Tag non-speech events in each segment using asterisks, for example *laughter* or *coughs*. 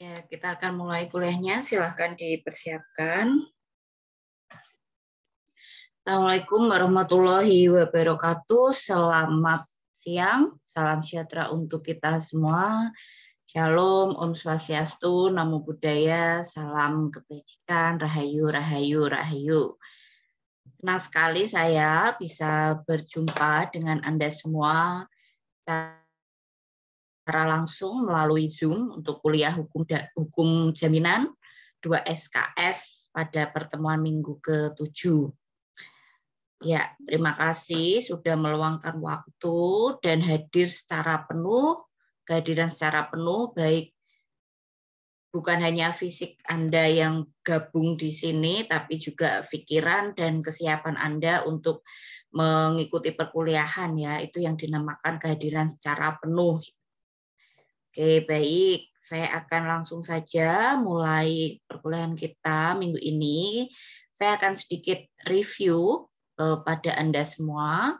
Ya, kita akan mulai kuliahnya. Silahkan dipersiapkan. Assalamualaikum warahmatullahi wabarakatuh. Selamat siang. Salam sejahtera untuk kita semua. Shalom, Om Swastiastu, Namo Buddhaya, Salam Kebajikan, Rahayu, Rahayu, Rahayu. Senang sekali saya bisa berjumpa dengan Anda semua secara langsung melalui Zoom untuk kuliah hukum da, hukum jaminan 2 SKS pada pertemuan minggu ke-7. Ya, terima kasih sudah meluangkan waktu dan hadir secara penuh, kehadiran secara penuh baik bukan hanya fisik Anda yang gabung di sini, tapi juga pikiran dan kesiapan Anda untuk mengikuti perkuliahan ya, itu yang dinamakan kehadiran secara penuh Oke, baik. Saya akan langsung saja mulai perkuliahan kita minggu ini. Saya akan sedikit review kepada eh, Anda semua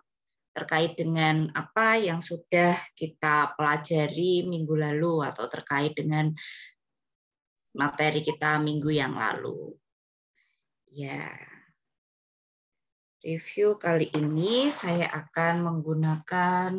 terkait dengan apa yang sudah kita pelajari minggu lalu atau terkait dengan materi kita minggu yang lalu. Ya. Review kali ini saya akan menggunakan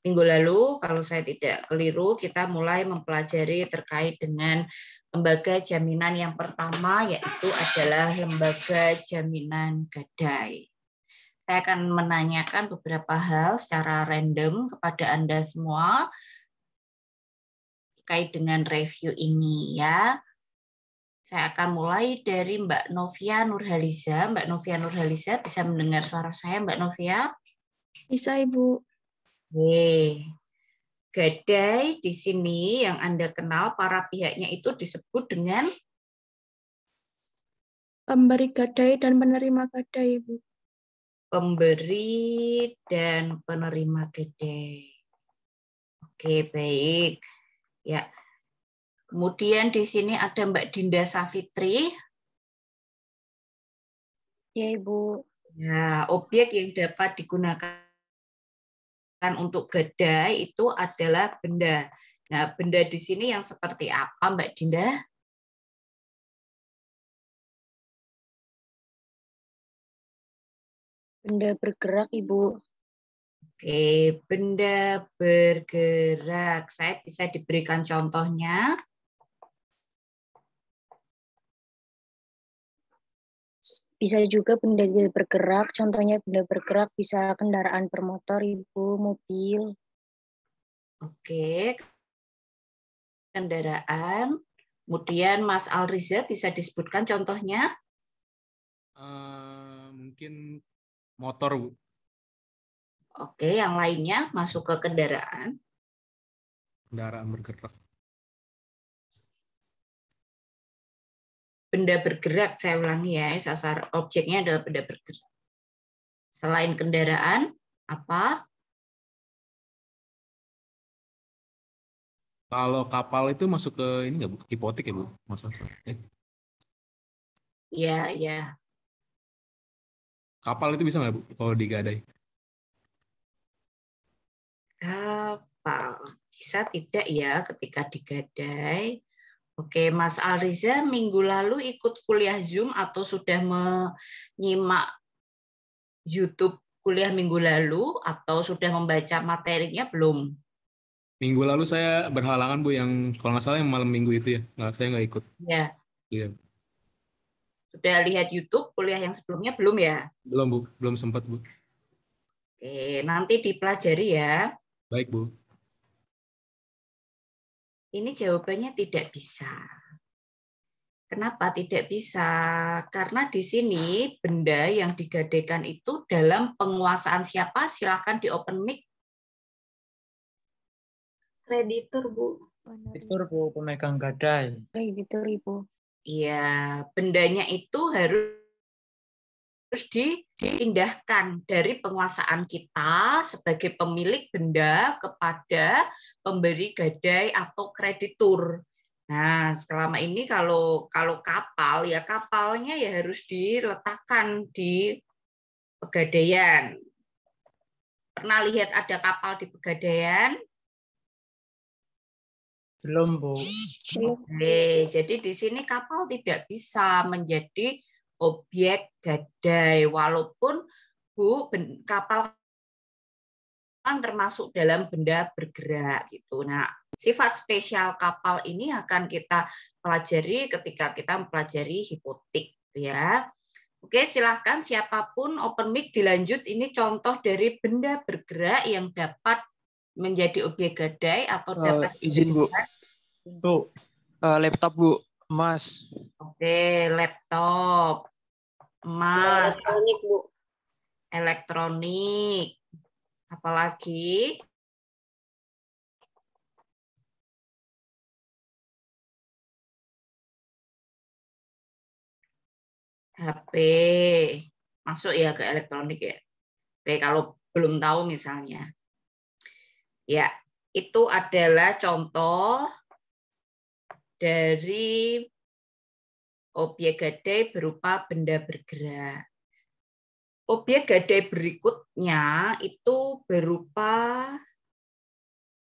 minggu lalu, kalau saya tidak keliru, kita mulai mempelajari terkait dengan lembaga jaminan yang pertama, yaitu adalah lembaga jaminan gadai. Saya akan menanyakan beberapa hal secara random kepada Anda semua terkait dengan review ini ya. Saya akan mulai dari Mbak Novia Nurhaliza. Mbak Novia Nurhaliza bisa mendengar suara saya Mbak Novia? Bisa Ibu. Oke. Gadai di sini yang Anda kenal para pihaknya itu disebut dengan pemberi gadai dan penerima gadai, Bu. Pemberi dan penerima gadai. Oke, baik. Ya. Kemudian di sini ada Mbak Dinda Safitri. Ya, Ibu. Ya, objek yang dapat digunakan untuk gadai itu adalah benda. Nah, benda di sini yang seperti apa, Mbak Dinda? Benda bergerak, Ibu. Oke, benda bergerak. Saya bisa diberikan contohnya. bisa juga benda bergerak, contohnya benda bergerak bisa kendaraan bermotor, ibu, mobil. Oke, kendaraan. Kemudian Mas Alriza bisa disebutkan contohnya? Uh, mungkin motor, Bu. Oke, yang lainnya masuk ke kendaraan. Kendaraan bergerak. benda bergerak, saya ulangi ya, sasar objeknya adalah benda bergerak. Selain kendaraan, apa? Kalau kapal itu masuk ke ini nggak bu? Hipotik ya bu? Masuk. ya ya iya. Kapal itu bisa nggak bu? Kalau digadai? Kapal bisa tidak ya ketika digadai Oke, Mas Alriza minggu lalu ikut kuliah Zoom atau sudah menyimak YouTube kuliah minggu lalu atau sudah membaca materinya belum? Minggu lalu saya berhalangan Bu yang kalau nggak salah yang malam minggu itu ya, nggak saya nggak ikut. Ya. Iya. Sudah lihat YouTube kuliah yang sebelumnya belum ya? Belum Bu, belum sempat Bu. Oke, nanti dipelajari ya. Baik Bu. Ini jawabannya tidak bisa. Kenapa tidak bisa? Karena di sini benda yang digadekan itu dalam penguasaan siapa? Silahkan di open mic. Kreditur, Bu. Kreditur, Bu, pemegang gadai. Kreditur, Ibu. Iya, bendanya itu harus harus diindahkan dari penguasaan kita sebagai pemilik benda kepada pemberi gadai atau kreditur. Nah, selama ini kalau kalau kapal ya kapalnya ya harus diletakkan di pegadaian. Pernah lihat ada kapal di pegadaian? Belum, Bu. Oke, jadi di sini kapal tidak bisa menjadi objek gadai walaupun bu kapal kan termasuk dalam benda bergerak gitu. Nah, sifat spesial kapal ini akan kita pelajari ketika kita mempelajari hipotik gitu ya. Oke, silahkan siapapun open mic dilanjut. Ini contoh dari benda bergerak yang dapat menjadi objek gadai atau uh, dapat izin Bu. Bu, uh, laptop Bu, Mas. Oke, laptop emas. Elektronik, Bu. Elektronik. Apalagi? HP. Masuk ya ke elektronik ya. Oke, kalau belum tahu misalnya. Ya, itu adalah contoh dari Objek gede berupa benda bergerak. Objek gede berikutnya itu berupa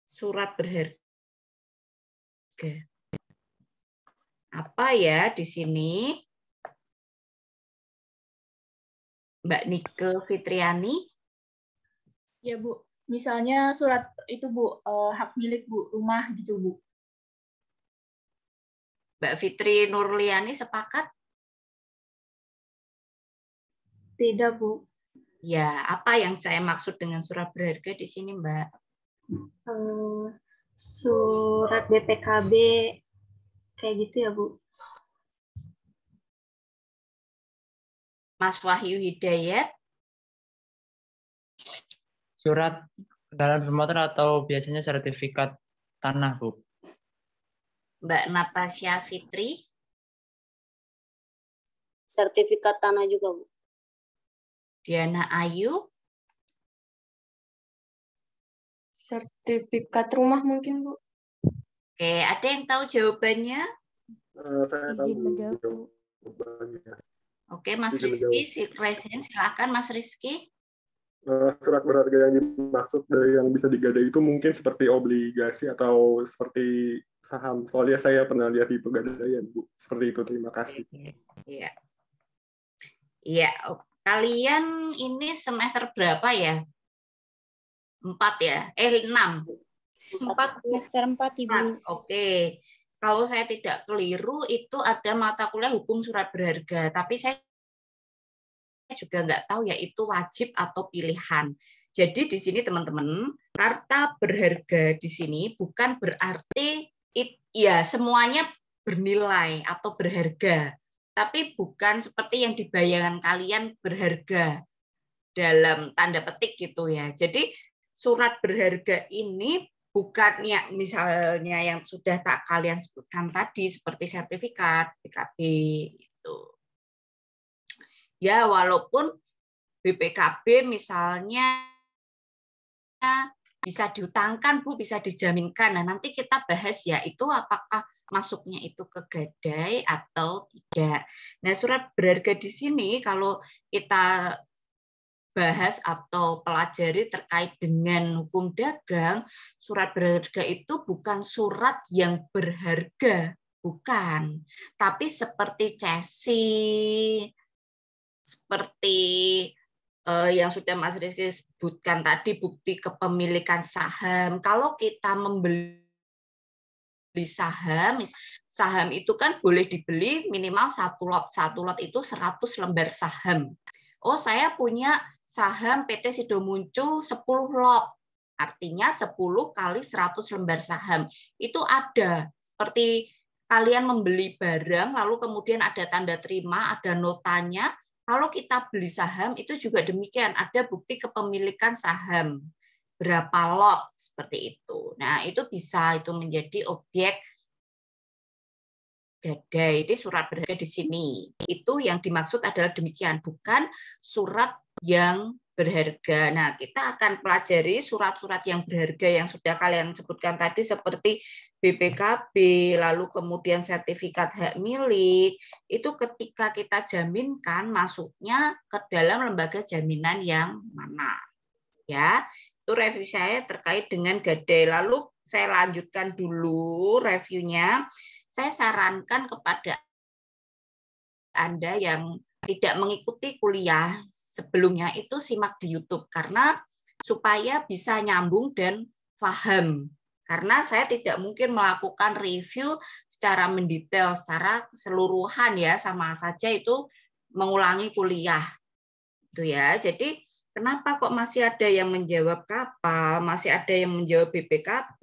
surat berharga. Apa ya di sini? Mbak Nike Fitriani? Ya, Bu. Misalnya surat itu, Bu, eh, hak milik, Bu, rumah gitu, Bu. Mbak Fitri Nurliani sepakat? Tidak, Bu. Ya, apa yang saya maksud dengan surat berharga di sini, Mbak? Eh, surat BPKB kayak gitu ya, Bu. Mas Wahyu Hidayat. Surat kendaraan bermotor atau biasanya sertifikat tanah, Bu. Mbak Natasha Fitri. Sertifikat tanah juga, Bu. Diana Ayu. Sertifikat rumah mungkin, Bu. Oke, ada yang tahu jawabannya? Uh, saya tahu Oke, Mas Rizky, silakan Mas Rizky. Eh, surat berharga yang dimaksud dari yang bisa digadai itu mungkin seperti obligasi atau seperti saham. Soalnya saya pernah lihat di pegadaian, Bu. Seperti itu. Terima kasih. Iya. Iya, kalian ini semester berapa ya? Empat ya? Eh, enam. Empat. Semester empat, Ibu. Oke. Okay. Kalau saya tidak keliru, itu ada mata kuliah hukum surat berharga. Tapi saya juga nggak tahu ya itu wajib atau pilihan. Jadi di sini teman-teman, harta berharga di sini bukan berarti it, ya semuanya bernilai atau berharga, tapi bukan seperti yang dibayangkan kalian berharga dalam tanda petik gitu ya. Jadi surat berharga ini bukannya misalnya yang sudah tak kalian sebutkan tadi seperti sertifikat, PKB itu. Ya, walaupun BPKB misalnya bisa diutangkan, Bu, bisa dijaminkan. Nah, nanti kita bahas ya itu apakah masuknya itu ke gadai atau tidak. Nah, surat berharga di sini kalau kita bahas atau pelajari terkait dengan hukum dagang, surat berharga itu bukan surat yang berharga, bukan. Tapi seperti cesi, seperti uh, yang sudah Mas Rizky sebutkan tadi bukti kepemilikan saham. Kalau kita membeli saham, saham itu kan boleh dibeli minimal satu lot. Satu lot itu 100 lembar saham. Oh, saya punya saham PT Sido Muncul 10 lot. Artinya 10 kali 100 lembar saham. Itu ada. Seperti kalian membeli barang, lalu kemudian ada tanda terima, ada notanya, kalau kita beli saham itu juga demikian, ada bukti kepemilikan saham berapa lot seperti itu. Nah, itu bisa itu menjadi objek gadai. Ini surat berharga di sini. Itu yang dimaksud adalah demikian, bukan surat yang berharga. Nah, kita akan pelajari surat-surat yang berharga yang sudah kalian sebutkan tadi seperti BPKB, lalu kemudian sertifikat hak milik. Itu ketika kita jaminkan masuknya ke dalam lembaga jaminan yang mana. Ya. Itu review saya terkait dengan gadai. Lalu saya lanjutkan dulu reviewnya. Saya sarankan kepada Anda yang tidak mengikuti kuliah sebelumnya itu simak di YouTube karena supaya bisa nyambung dan paham. Karena saya tidak mungkin melakukan review secara mendetail, secara keseluruhan ya, sama saja itu mengulangi kuliah. Itu ya. Jadi kenapa kok masih ada yang menjawab kapal, masih ada yang menjawab BPKB,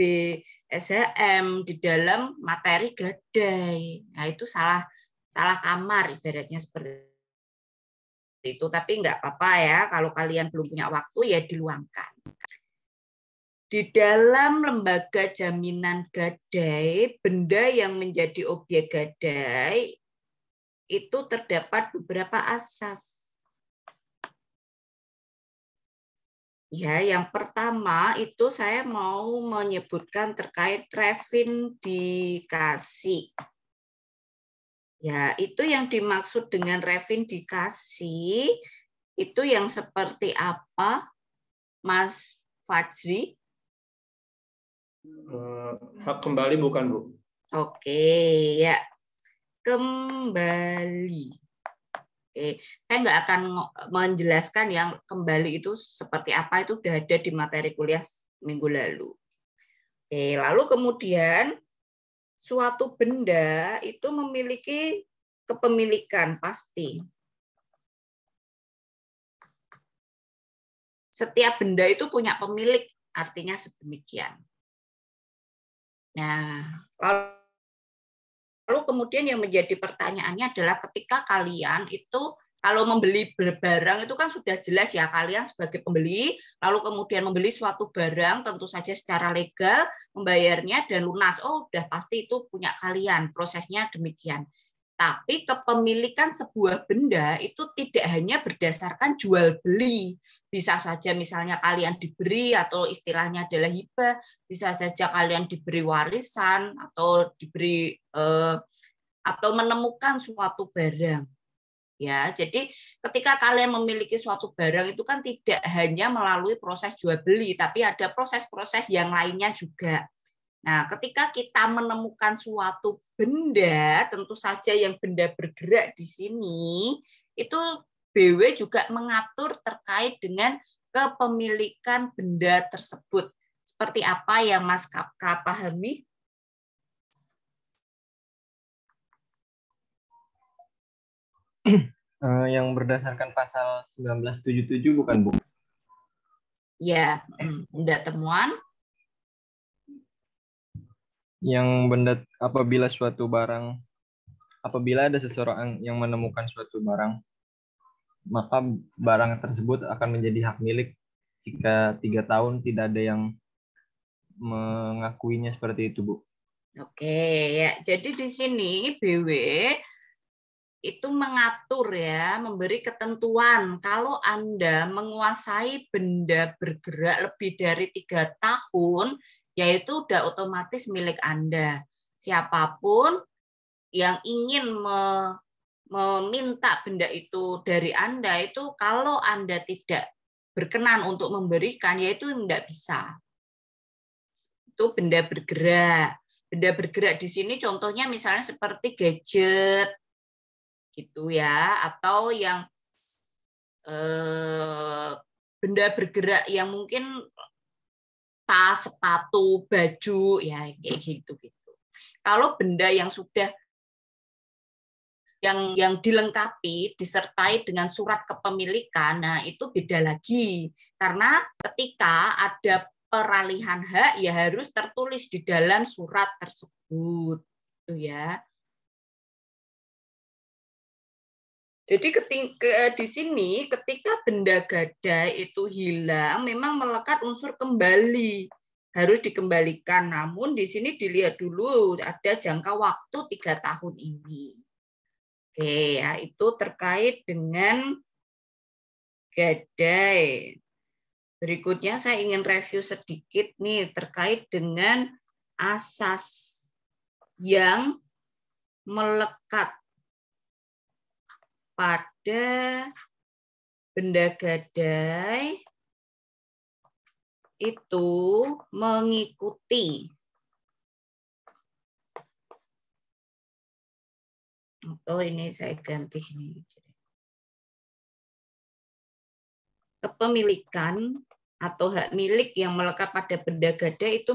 SHM di dalam materi gadai. Nah, itu salah salah kamar ibaratnya seperti itu. Tapi nggak apa-apa ya, kalau kalian belum punya waktu ya diluangkan. Di dalam lembaga jaminan gadai, benda yang menjadi objek gadai itu terdapat beberapa asas. Ya, yang pertama itu saya mau menyebutkan terkait dikasih Ya, itu yang dimaksud dengan revindikasi itu yang seperti apa, Mas Fajri? Eh, hak kembali bukan, Bu. Oke, ya. Kembali. Oke, saya nggak akan menjelaskan yang kembali itu seperti apa, itu sudah ada di materi kuliah minggu lalu. Oke, lalu kemudian suatu benda itu memiliki kepemilikan pasti. Setiap benda itu punya pemilik, artinya sedemikian. Nah, lalu kemudian yang menjadi pertanyaannya adalah ketika kalian itu kalau membeli barang itu kan sudah jelas ya kalian sebagai pembeli lalu kemudian membeli suatu barang tentu saja secara legal membayarnya dan lunas oh udah pasti itu punya kalian prosesnya demikian tapi kepemilikan sebuah benda itu tidak hanya berdasarkan jual beli. Bisa saja misalnya kalian diberi atau istilahnya adalah hibah, bisa saja kalian diberi warisan atau diberi eh, atau menemukan suatu barang ya. Jadi ketika kalian memiliki suatu barang itu kan tidak hanya melalui proses jual beli, tapi ada proses-proses yang lainnya juga. Nah, ketika kita menemukan suatu benda, tentu saja yang benda bergerak di sini, itu BW juga mengatur terkait dengan kepemilikan benda tersebut. Seperti apa yang Mas Kapka pahami? uh, *clears throat* yang berdasarkan pasal 1977 bukan Bu? Ya, benda *clears throat* temuan. Yang benda apabila suatu barang apabila ada seseorang yang menemukan suatu barang maka barang tersebut akan menjadi hak milik jika tiga tahun tidak ada yang mengakuinya seperti itu, Bu. Oke, ya. Jadi di sini BW itu mengatur ya, memberi ketentuan kalau Anda menguasai benda bergerak lebih dari tiga tahun, yaitu udah otomatis milik Anda. Siapapun yang ingin me, meminta benda itu dari Anda itu kalau Anda tidak berkenan untuk memberikan, yaitu tidak bisa. Itu benda bergerak. Benda bergerak di sini contohnya misalnya seperti gadget, gitu ya atau yang eh, benda bergerak yang mungkin tas, sepatu, baju ya kayak gitu gitu. Kalau benda yang sudah yang yang dilengkapi disertai dengan surat kepemilikan, nah itu beda lagi karena ketika ada peralihan hak ya harus tertulis di dalam surat tersebut, tuh gitu ya. Jadi eh, di sini ketika benda gada itu hilang memang melekat unsur kembali harus dikembalikan. Namun di sini dilihat dulu ada jangka waktu tiga tahun ini. Oke ya itu terkait dengan gadai. Berikutnya saya ingin review sedikit nih terkait dengan asas yang melekat pada benda gadai itu mengikuti Oh ini saya ganti ini. Kepemilikan atau hak milik yang melekat pada benda gadai itu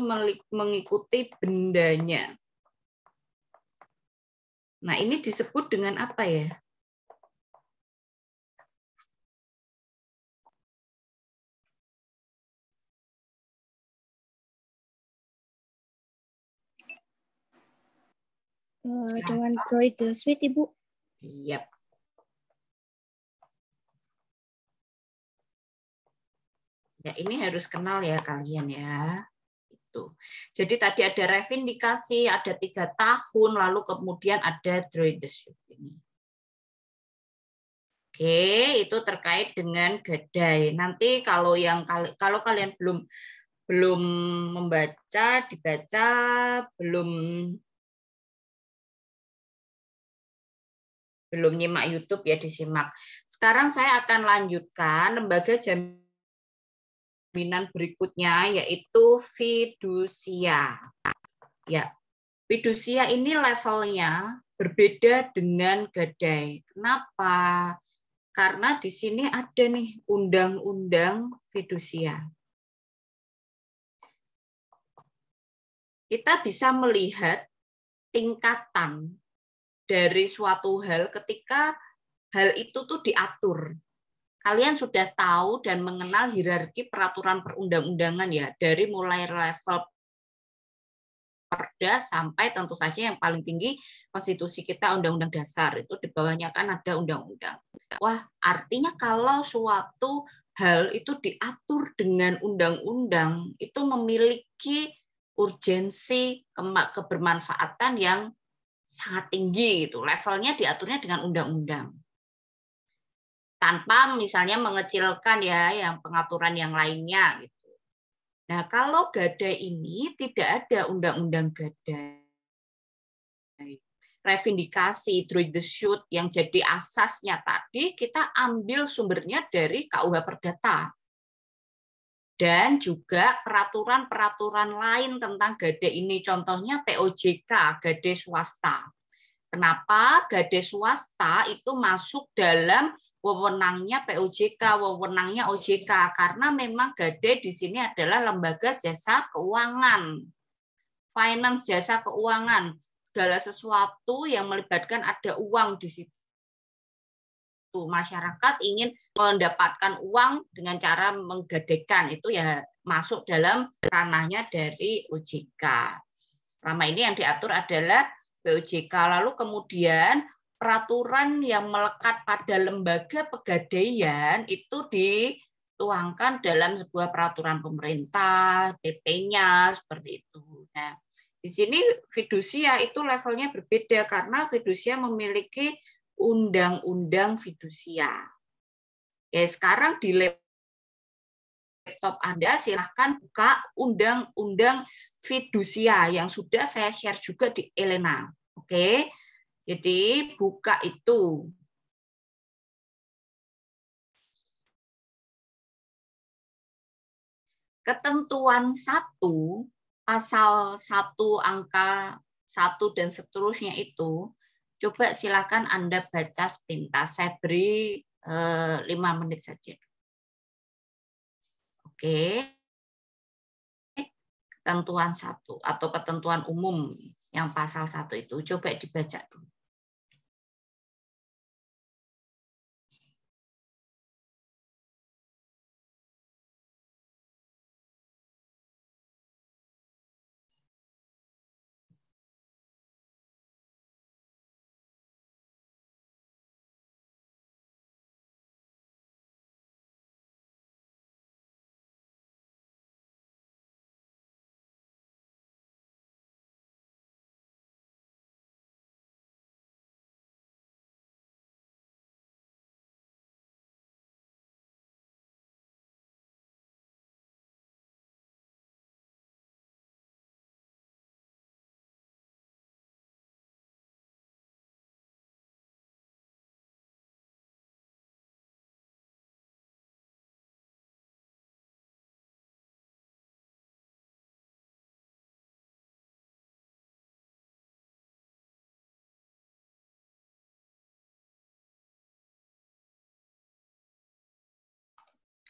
mengikuti bendanya. Nah ini disebut dengan apa ya? Eh, dengan Joy the Sweet, Ibu. Yap. Ya, ini harus kenal ya kalian ya. Itu. Jadi tadi ada revindikasi, ada tiga tahun, lalu kemudian ada Joy the Sweet ini. Oke, itu terkait dengan gadai. Nanti kalau yang kalau kalian belum belum membaca, dibaca, belum belum nyimak YouTube ya disimak. Sekarang saya akan lanjutkan lembaga jaminan berikutnya yaitu fidusia. Ya. Fidusia ini levelnya berbeda dengan gadai. Kenapa? Karena di sini ada nih undang-undang fidusia. Kita bisa melihat tingkatan dari suatu hal ketika hal itu tuh diatur. Kalian sudah tahu dan mengenal hierarki peraturan perundang-undangan ya, dari mulai level perda sampai tentu saja yang paling tinggi konstitusi kita undang-undang dasar itu di bawahnya kan ada undang-undang. Wah, artinya kalau suatu hal itu diatur dengan undang-undang itu memiliki urgensi kebermanfaatan yang sangat tinggi itu Levelnya diaturnya dengan undang-undang. Tanpa misalnya mengecilkan ya yang pengaturan yang lainnya gitu. Nah, kalau gada ini tidak ada undang-undang gada Revindikasi through the shoot yang jadi asasnya tadi kita ambil sumbernya dari KUH Perdata dan juga peraturan-peraturan lain tentang gade ini. Contohnya POJK, gade swasta. Kenapa gade swasta itu masuk dalam wewenangnya POJK, wewenangnya OJK? Karena memang gade di sini adalah lembaga jasa keuangan. Finance jasa keuangan segala sesuatu yang melibatkan ada uang di situ itu masyarakat ingin mendapatkan uang dengan cara menggadekan itu ya masuk dalam ranahnya dari OJK. Selama ini yang diatur adalah BOJK. Lalu kemudian peraturan yang melekat pada lembaga pegadaian itu dituangkan dalam sebuah peraturan pemerintah, PP-nya seperti itu. Nah, di sini fidusia itu levelnya berbeda karena fidusia memiliki Undang-Undang Fidusia. Ya, sekarang di laptop Anda silahkan buka Undang-Undang Fidusia yang sudah saya share juga di Elena. Oke, jadi buka itu. Ketentuan satu pasal satu angka satu dan seterusnya itu Coba silakan Anda baca sepintas. Saya beri eh, lima menit saja. Oke. Ketentuan satu atau ketentuan umum yang pasal satu itu coba dibaca dulu.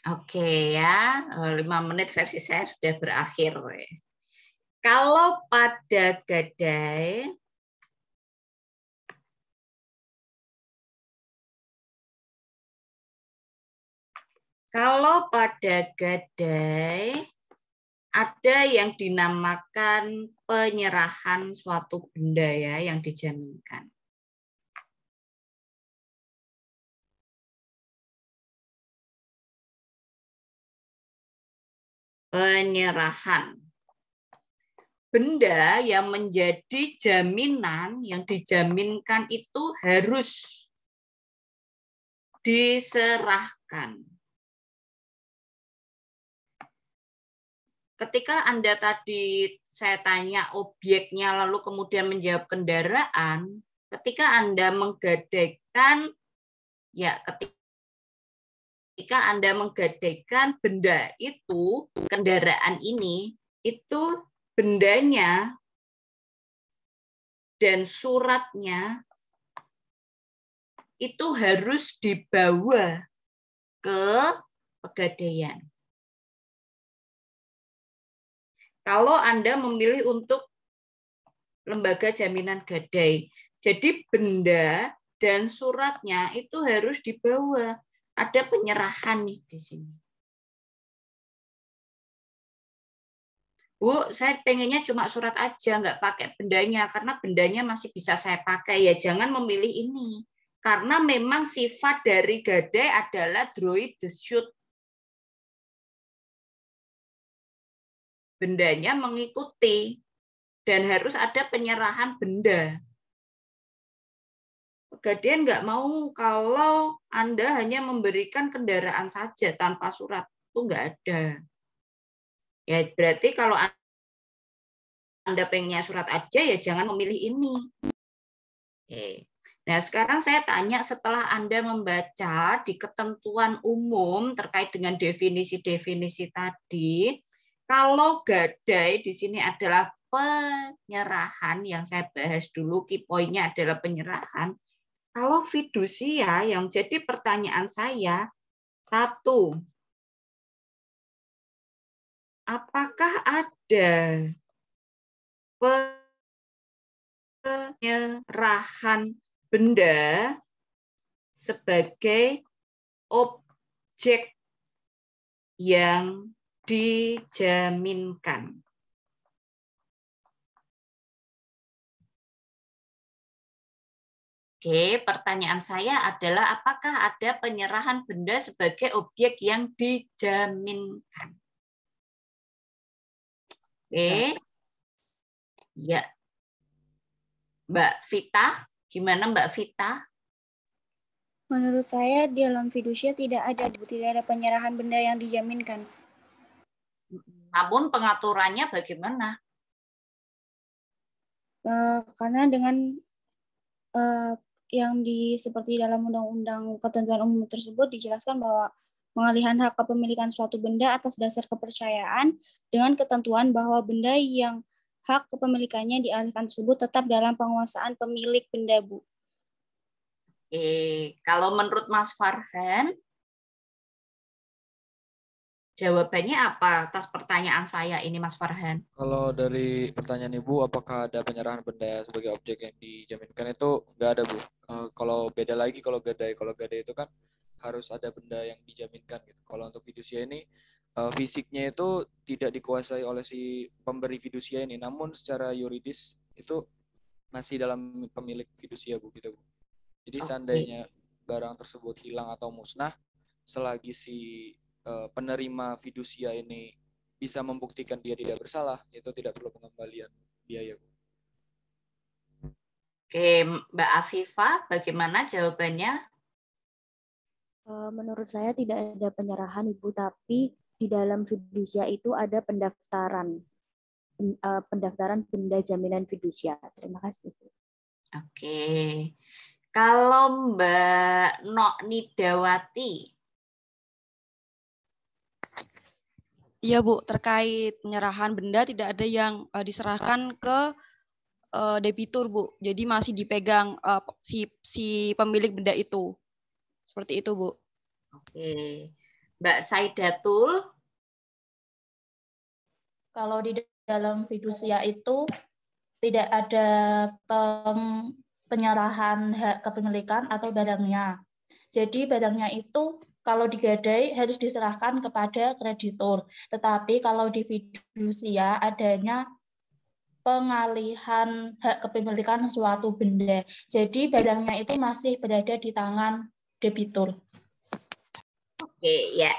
Oke okay, ya, eh, lima menit versi saya sudah berakhir. Kalau pada gadai, kalau pada gadai ada yang dinamakan penyerahan suatu benda ya yang dijaminkan. penyerahan. Benda yang menjadi jaminan, yang dijaminkan itu harus diserahkan. Ketika Anda tadi saya tanya obyeknya lalu kemudian menjawab kendaraan, ketika Anda menggadaikan ya ketika ketika Anda menggadaikan benda itu, kendaraan ini, itu bendanya dan suratnya itu harus dibawa ke pegadaian. Kalau Anda memilih untuk lembaga jaminan gadai, jadi benda dan suratnya itu harus dibawa ada penyerahan nih di sini. Bu, saya pengennya cuma surat aja, nggak pakai bendanya, karena bendanya masih bisa saya pakai. Ya jangan memilih ini. Karena memang sifat dari gadai adalah droid the shoot. Bendanya mengikuti. Dan harus ada penyerahan benda pegadaian nggak mau kalau Anda hanya memberikan kendaraan saja tanpa surat. Itu nggak ada. Ya berarti kalau Anda pengennya surat aja ya jangan memilih ini. Oke. Nah, sekarang saya tanya setelah Anda membaca di ketentuan umum terkait dengan definisi-definisi tadi, kalau gadai di sini adalah penyerahan yang saya bahas dulu, key point-nya adalah penyerahan. Kalau fidusia yang jadi pertanyaan saya, satu, apakah ada penyerahan benda sebagai objek yang dijaminkan. Oke, pertanyaan saya adalah apakah ada penyerahan benda sebagai objek yang dijaminkan? Oke. Ya. Mbak Vita, gimana Mbak Vita? Menurut saya di dalam fidusia tidak ada tidak ada penyerahan benda yang dijaminkan. Namun pengaturannya bagaimana? Uh, karena dengan uh, yang di seperti dalam undang-undang ketentuan umum tersebut dijelaskan bahwa pengalihan hak kepemilikan suatu benda atas dasar kepercayaan dengan ketentuan bahwa benda yang hak kepemilikannya dialihkan tersebut tetap dalam penguasaan pemilik benda, Bu. Eh kalau menurut Mas Farhan, jawabannya apa atas pertanyaan saya ini Mas Farhan? Kalau dari pertanyaan Ibu, apakah ada penyerahan benda sebagai objek yang dijaminkan itu nggak ada Bu. Uh, kalau beda lagi kalau gadai, kalau gadai itu kan harus ada benda yang dijaminkan gitu. Kalau untuk fidusia ini uh, fisiknya itu tidak dikuasai oleh si pemberi fidusia ini, namun secara yuridis itu masih dalam pemilik fidusia Bu gitu Bu. Jadi okay. seandainya barang tersebut hilang atau musnah, selagi si uh, penerima fidusia ini bisa membuktikan dia tidak bersalah, itu tidak perlu pengembalian biaya. Oke, Mbak Afifa, bagaimana jawabannya? Eh, menurut saya tidak ada penyerahan Ibu, tapi di dalam fidusia itu ada pendaftaran eh, pendaftaran benda jaminan fidusia. Terima kasih. Oke. Kalau Mbak Nok Nidawati, Iya Bu, terkait penyerahan benda tidak ada yang uh, diserahkan ke uh, debitur Bu. Jadi masih dipegang uh, si si pemilik benda itu. Seperti itu Bu. Oke. Mbak Saidatul. Kalau di dalam fidusia ya itu tidak ada pem, penyerahan hak kepemilikan atau barangnya. Jadi barangnya itu kalau digadai harus diserahkan kepada kreditur. Tetapi kalau di fidusia adanya pengalihan hak kepemilikan suatu benda. Jadi barangnya itu masih berada di tangan debitur. Oke, ya.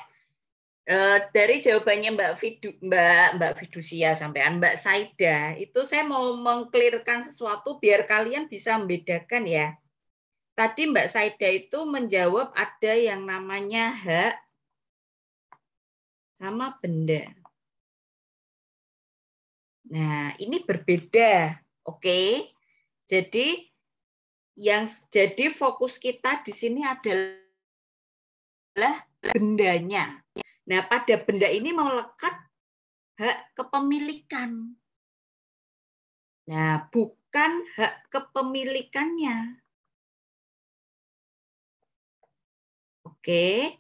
E, dari jawabannya Mbak Fidu, Mbak Mbak Fidusia sampean Mbak Saida, itu saya mau mengklirkan sesuatu biar kalian bisa membedakan ya. Tadi Mbak Saida itu menjawab ada yang namanya hak sama benda. Nah, ini berbeda. Oke. Jadi yang jadi fokus kita di sini adalah bendanya. Nah, pada benda ini mau lekat hak kepemilikan. Nah, bukan hak kepemilikannya. Oke.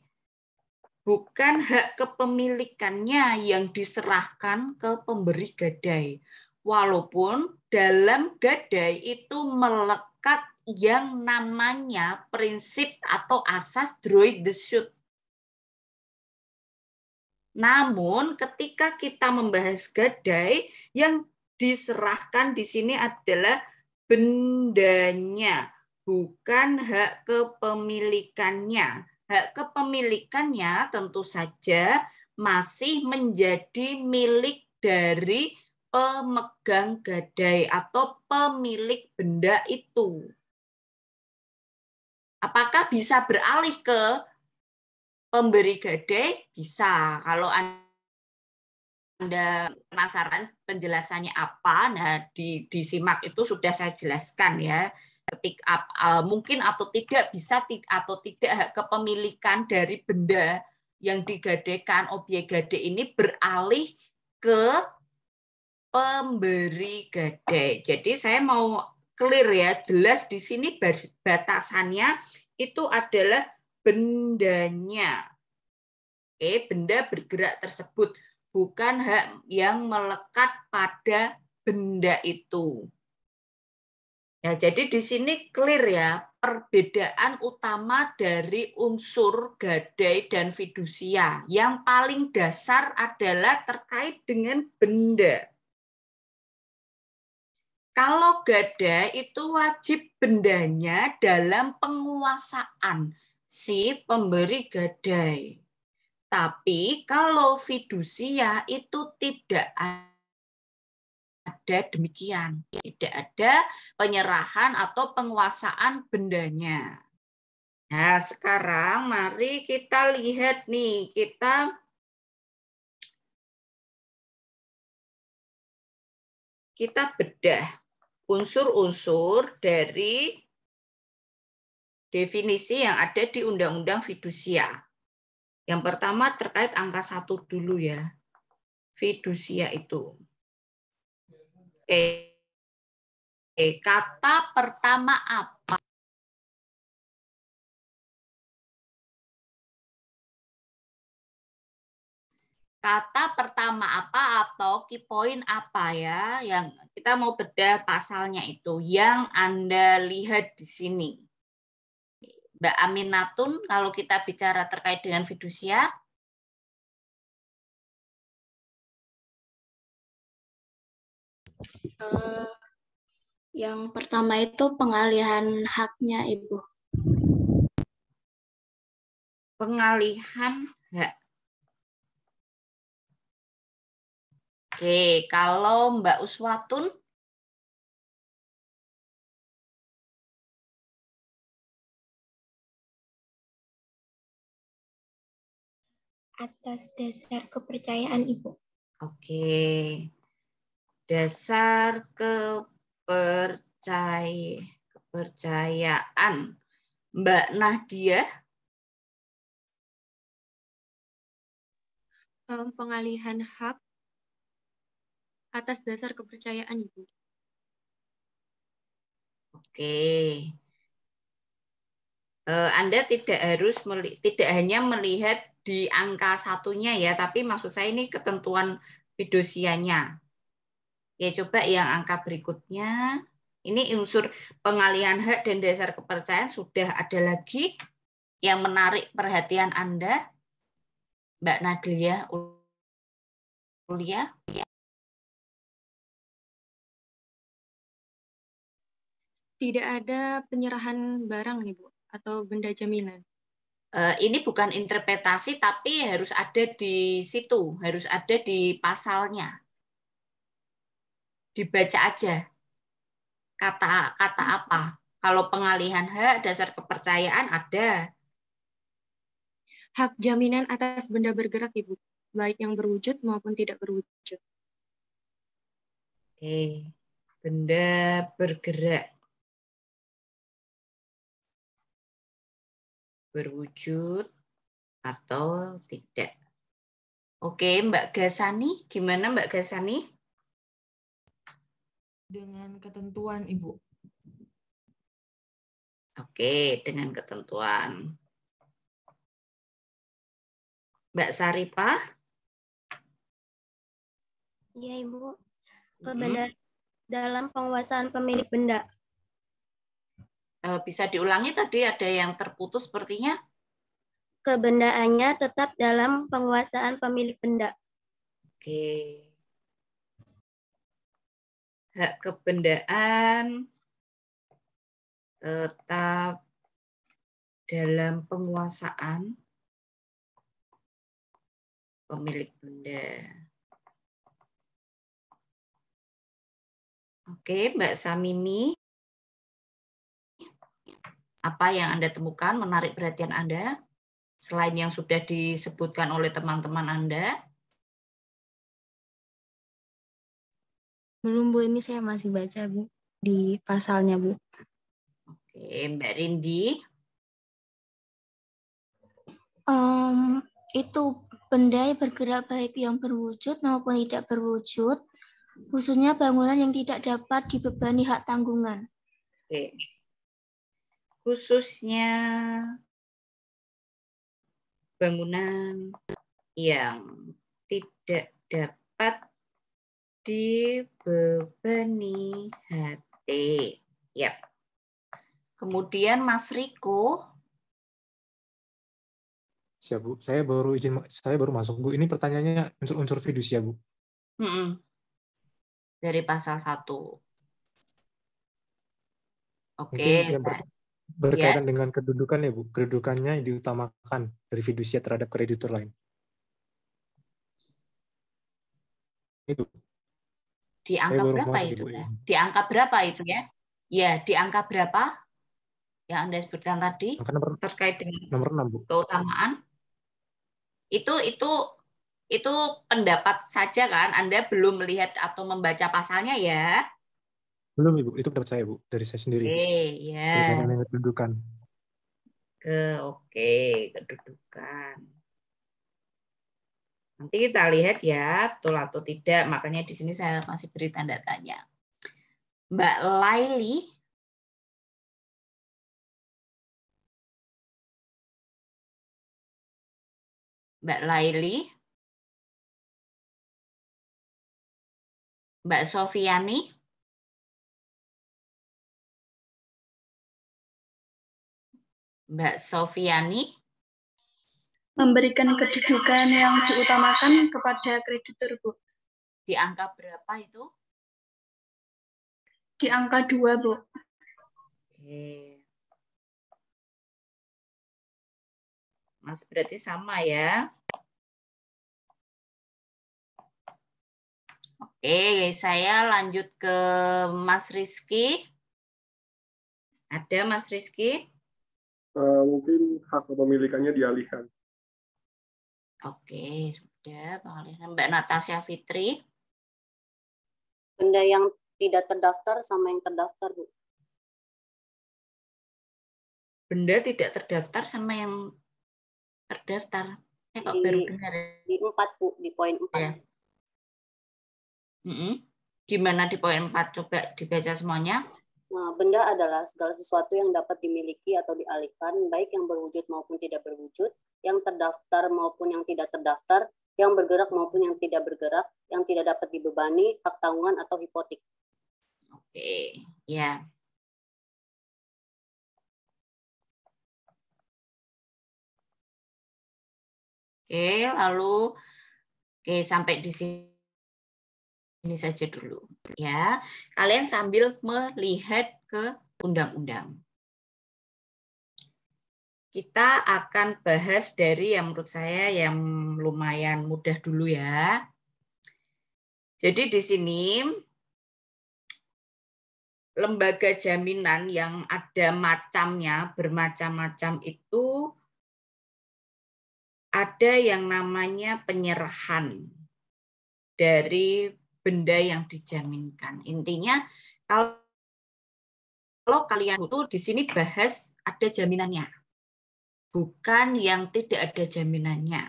Bukan hak kepemilikannya yang diserahkan ke pemberi gadai. Walaupun dalam gadai itu melekat yang namanya prinsip atau asas droid the shoot. Namun ketika kita membahas gadai, yang diserahkan di sini adalah bendanya, bukan hak kepemilikannya. Eh, kepemilikannya tentu saja masih menjadi milik dari pemegang gadai atau pemilik benda itu. Apakah bisa beralih ke pemberi gadai? Bisa. Kalau Anda penasaran penjelasannya apa, nah di, disimak itu sudah saya jelaskan ya ketika uh, eh, mungkin atau tidak bisa atau tidak kepemilikan dari benda yang digadekan objek gade ini beralih ke pemberi gade. Jadi saya mau clear ya, jelas di sini batasannya itu adalah bendanya. Oke, benda bergerak tersebut bukan hak yang melekat pada benda itu. Ya, jadi di sini clear ya perbedaan utama dari unsur gadai dan fidusia. Yang paling dasar adalah terkait dengan benda. Kalau gadai itu wajib bendanya dalam penguasaan si pemberi gadai. Tapi kalau fidusia itu tidak ada ada demikian. Tidak ada penyerahan atau penguasaan bendanya. Nah, sekarang mari kita lihat nih, kita kita bedah unsur-unsur dari definisi yang ada di Undang-Undang Fidusia. Yang pertama terkait angka satu dulu ya, fidusia itu. Oke. Eh, Oke, kata pertama apa? Kata pertama apa atau key point apa ya yang kita mau bedah pasalnya itu yang Anda lihat di sini. Mbak Aminatun, kalau kita bicara terkait dengan fidusia, Eh, yang pertama itu pengalihan haknya, Ibu. Pengalihan hak. Oke, kalau Mbak Uswatun atas dasar kepercayaan Ibu. Oke dasar kepercayaan Mbak Nadia eh, pengalihan hak atas dasar kepercayaan Ibu. Oke. Eh, Anda tidak harus tidak hanya melihat di angka satunya ya, tapi maksud saya ini ketentuan fidusianya. Oke, ya coba yang angka berikutnya. Ini unsur pengalihan hak dan dasar kepercayaan sudah ada lagi yang menarik perhatian Anda. Mbak Nadia Ulia. Tidak ada penyerahan barang nih Bu atau benda jaminan. Eh, ini bukan interpretasi tapi harus ada di situ, harus ada di pasalnya dibaca aja kata kata apa. Kalau pengalihan hak dasar kepercayaan ada. Hak jaminan atas benda bergerak Ibu, baik yang berwujud maupun tidak berwujud. Oke, benda bergerak. Berwujud atau tidak. Oke, Mbak Gasani, gimana Mbak Gasani? dengan ketentuan, Ibu. Oke, dengan ketentuan. Mbak Saripah? Iya, Ibu. Kebenaran hmm. dalam penguasaan pemilik benda. Eh, bisa diulangi tadi ada yang terputus sepertinya? Kebendaannya tetap dalam penguasaan pemilik benda. Oke hak kebendaan tetap dalam penguasaan pemilik benda. Oke, Mbak Samimi. Apa yang Anda temukan menarik perhatian Anda selain yang sudah disebutkan oleh teman-teman Anda? Belum Bu, ini saya masih baca Bu di pasalnya Bu. Oke, Mbak Rindi. Um, itu benda yang bergerak baik yang berwujud maupun tidak berwujud, khususnya bangunan yang tidak dapat dibebani hak tanggungan. Oke. Khususnya bangunan yang tidak dapat dibebani hati. Yep. Kemudian Mas Riko. Siap Bu, saya baru izin saya baru masuk Bu. Ini pertanyaannya unsur-unsur fidusia ya, Bu. Mm -mm. Dari pasal 1. Oke. Okay. ber berkaitan yeah. dengan kedudukan ya Bu. Kedudukannya diutamakan dari fidusia terhadap kreditur lain. Itu. Di angka berapa itu? Ya? Iya. Di angka berapa itu ya? Ya, di angka berapa yang Anda sebutkan tadi nomor, terkait dengan nomor 6, Bu. keutamaan? Itu itu itu pendapat saja kan? Anda belum melihat atau membaca pasalnya ya? Belum, Ibu. Itu pendapat saya, Bu, dari saya sendiri. Oke, okay, ya. Yeah. Kedudukan. Ke, oke, okay. kedudukan. Nanti kita lihat ya, betul atau tidak. Makanya di sini saya masih beri tanda tanya. Mbak Laili. Mbak Laili. Mbak Sofiani. Mbak Sofiani memberikan kedudukan yang diutamakan kepada kreditur, Bu. Di angka berapa itu? Di angka dua Bu. Oke. Mas, berarti sama ya. Oke, saya lanjut ke Mas Rizky. Ada Mas Rizky? Uh, mungkin hak kepemilikannya dialihkan. Oke, sudah pengalihan Mbak Natasha Fitri. Benda yang tidak terdaftar sama yang terdaftar, Bu. Benda tidak terdaftar sama yang terdaftar. Ini kok di, baru dengar. Ya? Di 4, Bu, di poin 4. Ya. Mm -hmm. Gimana di poin 4? Coba dibaca semuanya. Nah, benda adalah segala sesuatu yang dapat dimiliki atau dialihkan, baik yang berwujud maupun tidak berwujud, yang terdaftar maupun yang tidak terdaftar, yang bergerak maupun yang tidak bergerak, yang tidak dapat dibebani, hak tanggungan atau hipotik. Oke, ya. Oke, lalu oke sampai di sini ini saja dulu ya. Kalian sambil melihat ke undang-undang. Kita akan bahas dari yang menurut saya yang lumayan mudah dulu ya. Jadi di sini lembaga jaminan yang ada macamnya, bermacam-macam itu ada yang namanya penyerahan dari benda yang dijaminkan. Intinya kalau kalau kalian butuh di sini bahas ada jaminannya. Bukan yang tidak ada jaminannya.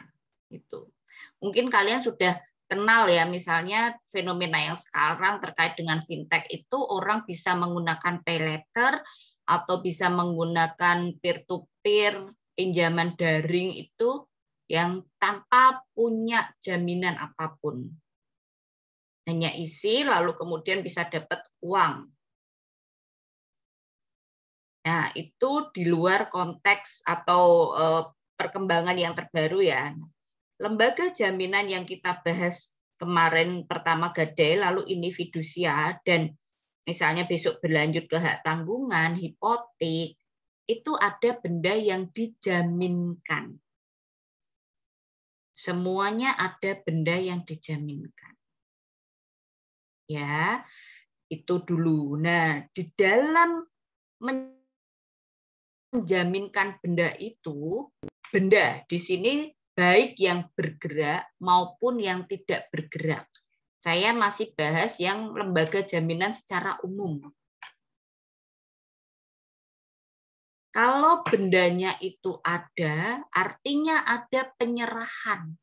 Itu. Mungkin kalian sudah kenal ya misalnya fenomena yang sekarang terkait dengan fintech itu orang bisa menggunakan pay letter atau bisa menggunakan peer to peer pinjaman daring itu yang tanpa punya jaminan apapun hanya isi lalu kemudian bisa dapat uang. Nah, itu di luar konteks atau eh, perkembangan yang terbaru ya. Lembaga jaminan yang kita bahas kemarin pertama gadai lalu ini fidusia dan misalnya besok berlanjut ke hak tanggungan, hipotek, itu ada benda yang dijaminkan. Semuanya ada benda yang dijaminkan ya itu dulu nah di dalam menjaminkan benda itu benda di sini baik yang bergerak maupun yang tidak bergerak saya masih bahas yang lembaga jaminan secara umum kalau bendanya itu ada artinya ada penyerahan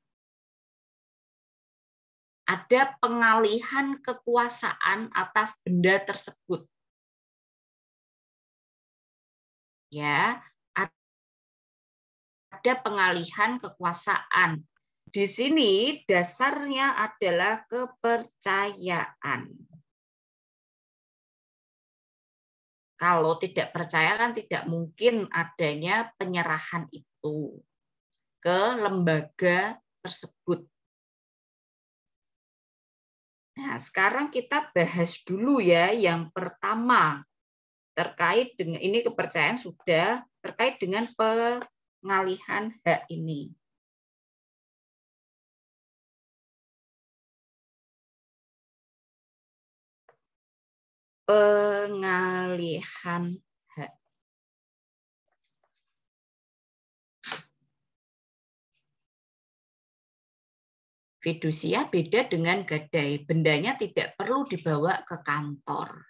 ada pengalihan kekuasaan atas benda tersebut. Ya, ada pengalihan kekuasaan. Di sini dasarnya adalah kepercayaan. Kalau tidak percaya kan tidak mungkin adanya penyerahan itu ke lembaga tersebut. Nah, sekarang kita bahas dulu ya yang pertama terkait dengan ini kepercayaan sudah terkait dengan pengalihan hak ini. Pengalihan Fidusia beda dengan gadai. Bendanya tidak perlu dibawa ke kantor.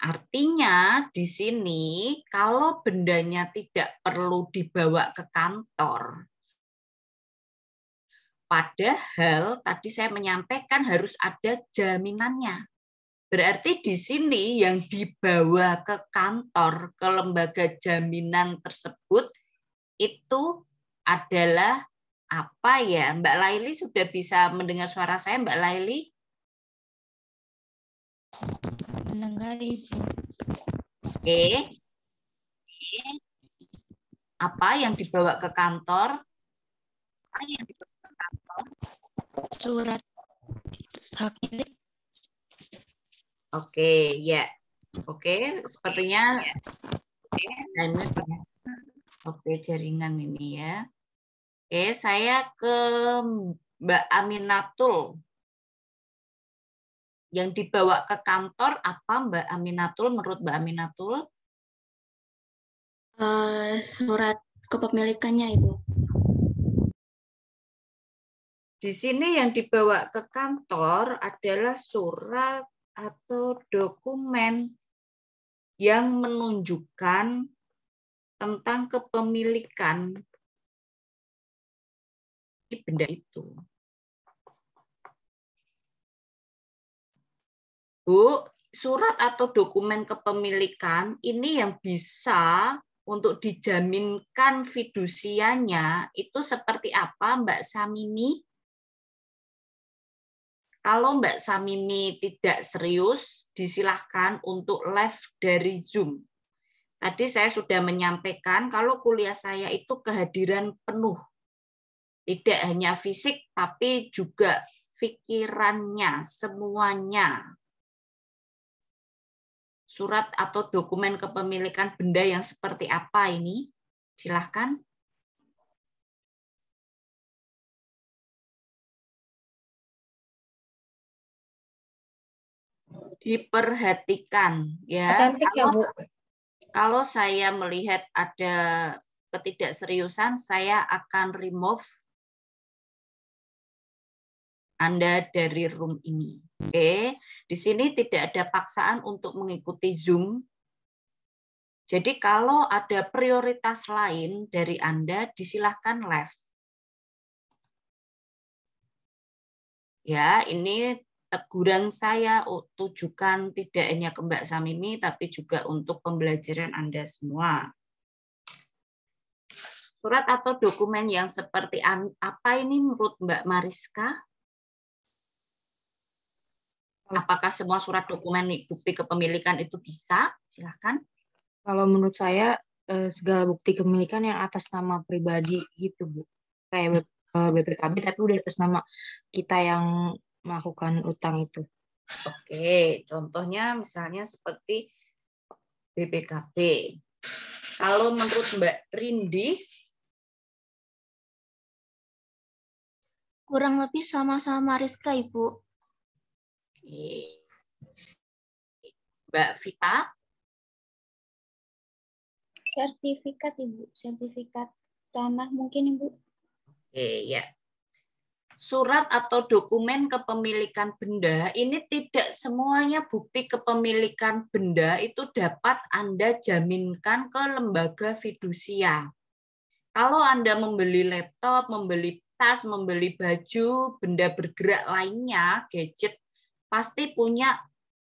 Artinya di sini kalau bendanya tidak perlu dibawa ke kantor. Padahal tadi saya menyampaikan harus ada jaminannya. Berarti di sini yang dibawa ke kantor, ke lembaga jaminan tersebut itu adalah apa ya? Mbak Laili sudah bisa mendengar suara saya, Mbak Laili? Mendengar, Ibu. Oke. Oke. Apa yang dibawa ke kantor? Apa yang dibawa ke kantor? Surat hak milik. Oke, ya. Oke, sepertinya Oke, ya. ya. jaringan ini ya. Oke, saya ke Mbak Aminatul. Yang dibawa ke kantor apa Mbak Aminatul menurut Mbak Aminatul? Eh, surat kepemilikannya, Ibu. Di sini yang dibawa ke kantor adalah surat atau dokumen yang menunjukkan tentang kepemilikan benda itu. Bu, surat atau dokumen kepemilikan ini yang bisa untuk dijaminkan fidusianya itu seperti apa Mbak Samimi? Kalau Mbak Samimi tidak serius, disilahkan untuk live dari Zoom. Tadi saya sudah menyampaikan kalau kuliah saya itu kehadiran penuh. Tidak hanya fisik, tapi juga pikirannya, semuanya. Surat atau dokumen kepemilikan benda yang seperti apa ini? Silahkan. diperhatikan ya. Atentik ya, Bu. Kalau saya melihat ada ketidakseriusan, saya akan remove anda dari room ini. Oke, di sini tidak ada paksaan untuk mengikuti Zoom. Jadi kalau ada prioritas lain dari Anda, disilahkan left. Ya, ini teguran saya tujukan tidak hanya ke Mbak Samimi, tapi juga untuk pembelajaran Anda semua surat atau dokumen yang seperti apa ini menurut Mbak Mariska? Apakah semua surat dokumen bukti kepemilikan itu bisa? Silahkan. Kalau menurut saya eh, segala bukti kepemilikan yang atas nama pribadi gitu bu, kayak BPKB eh, tapi udah atas nama kita yang melakukan utang itu. Oke, contohnya misalnya seperti BPKB. Kalau menurut Mbak Rindi, kurang lebih sama-sama Rizka, Ibu. Mbak Vita? Sertifikat, Ibu. Sertifikat tanah mungkin, Ibu. Oke, ya. Surat atau dokumen kepemilikan benda ini tidak semuanya bukti kepemilikan benda itu dapat Anda jaminkan ke lembaga fidusia. Kalau Anda membeli laptop, membeli tas, membeli baju, benda bergerak lainnya, gadget pasti punya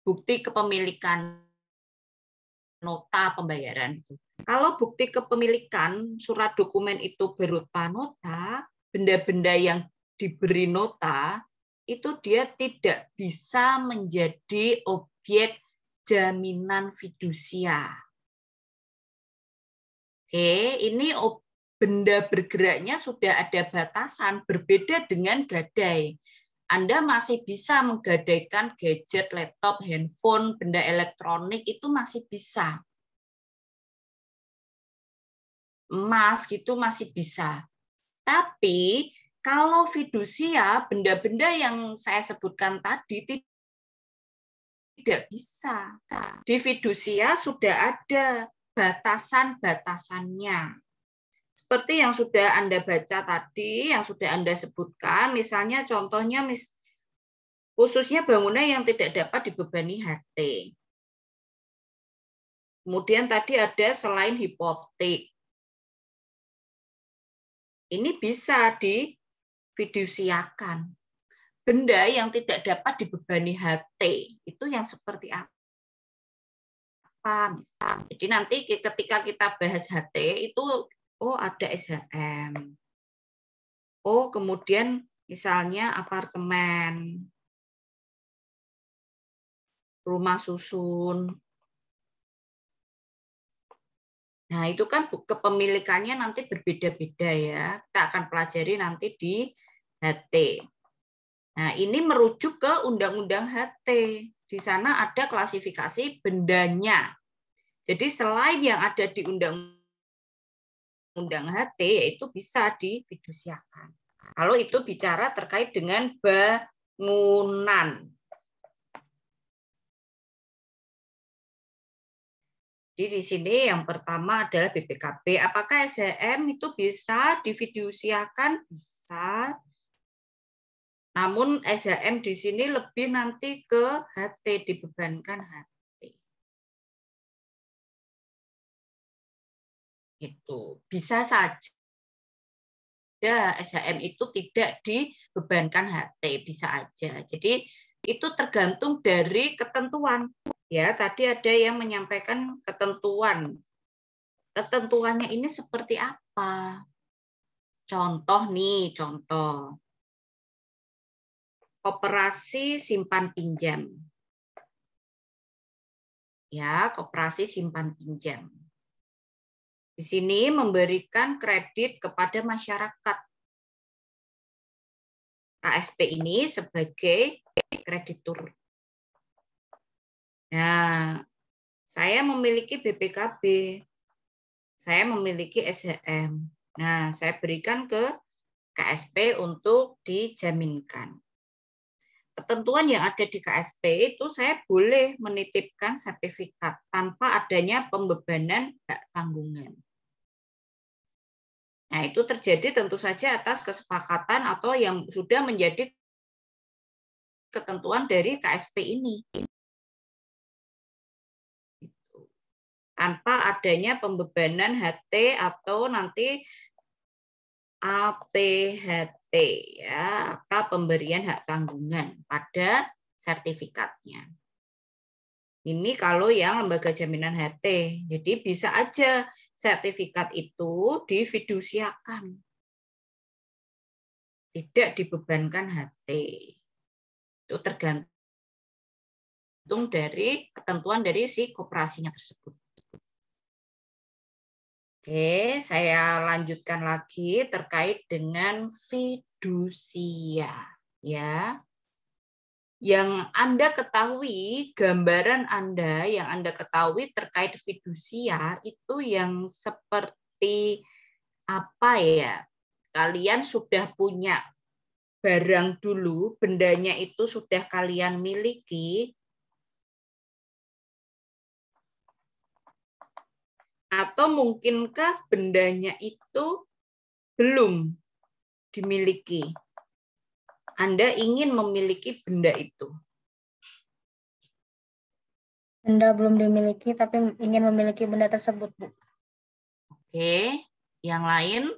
bukti kepemilikan nota pembayaran. itu Kalau bukti kepemilikan surat dokumen itu berupa nota, benda-benda yang diberi nota itu dia tidak bisa menjadi objek jaminan fidusia. Oke, ini benda bergeraknya sudah ada batasan berbeda dengan gadai. Anda masih bisa menggadaikan gadget, laptop, handphone, benda elektronik itu masih bisa. Emas gitu masih bisa. Tapi kalau fidusia, benda-benda yang saya sebutkan tadi tidak bisa. Di fidusia sudah ada batasan-batasannya seperti yang sudah Anda baca tadi, yang sudah Anda sebutkan, misalnya contohnya mis khususnya bangunan yang tidak dapat dibebani HT. Kemudian tadi ada selain hipotek. Ini bisa difidusiakan. Benda yang tidak dapat dibebani HT, itu yang seperti apa? Jadi nanti ketika kita bahas HT itu oh ada SHM. Oh, kemudian misalnya apartemen, rumah susun. Nah, itu kan kepemilikannya nanti berbeda-beda ya. Kita akan pelajari nanti di HT. Nah, ini merujuk ke Undang-Undang HT. Di sana ada klasifikasi bendanya. Jadi selain yang ada di Undang-Undang undang HT yaitu bisa difidusiakan. Kalau itu bicara terkait dengan bangunan. Jadi di sini yang pertama adalah BPKB. Apakah SDM itu bisa difidusiakan? Bisa. Namun SDM di sini lebih nanti ke HT, dibebankan HT. itu bisa saja SHM itu tidak dibebankan HT bisa aja jadi itu tergantung dari ketentuan ya tadi ada yang menyampaikan ketentuan ketentuannya ini seperti apa contoh nih contoh koperasi simpan pinjam ya koperasi simpan pinjam di sini memberikan kredit kepada masyarakat. KSP ini sebagai kreditur. Nah, saya memiliki BPKB, saya memiliki SHM. Nah, saya berikan ke KSP untuk dijaminkan. Ketentuan yang ada di KSP itu saya boleh menitipkan sertifikat tanpa adanya pembebanan hak tanggungan. Nah, itu terjadi tentu saja atas kesepakatan atau yang sudah menjadi ketentuan dari KSP ini. Gitu. Tanpa adanya pembebanan HT atau nanti APHT ya, atau pemberian hak tanggungan pada sertifikatnya. Ini kalau yang lembaga jaminan HT. Jadi bisa aja sertifikat itu difidusiakan. Tidak dibebankan HT. Itu tergantung dari ketentuan dari si kooperasinya tersebut. Oke, saya lanjutkan lagi terkait dengan fidusia. Ya, yang Anda ketahui, gambaran Anda yang Anda ketahui terkait fidusia itu yang seperti apa ya? Kalian sudah punya barang dulu, bendanya itu sudah kalian miliki, atau mungkinkah bendanya itu belum dimiliki? Anda ingin memiliki benda itu? Benda belum dimiliki, tapi ingin memiliki benda tersebut, Bu. Oke, yang lain?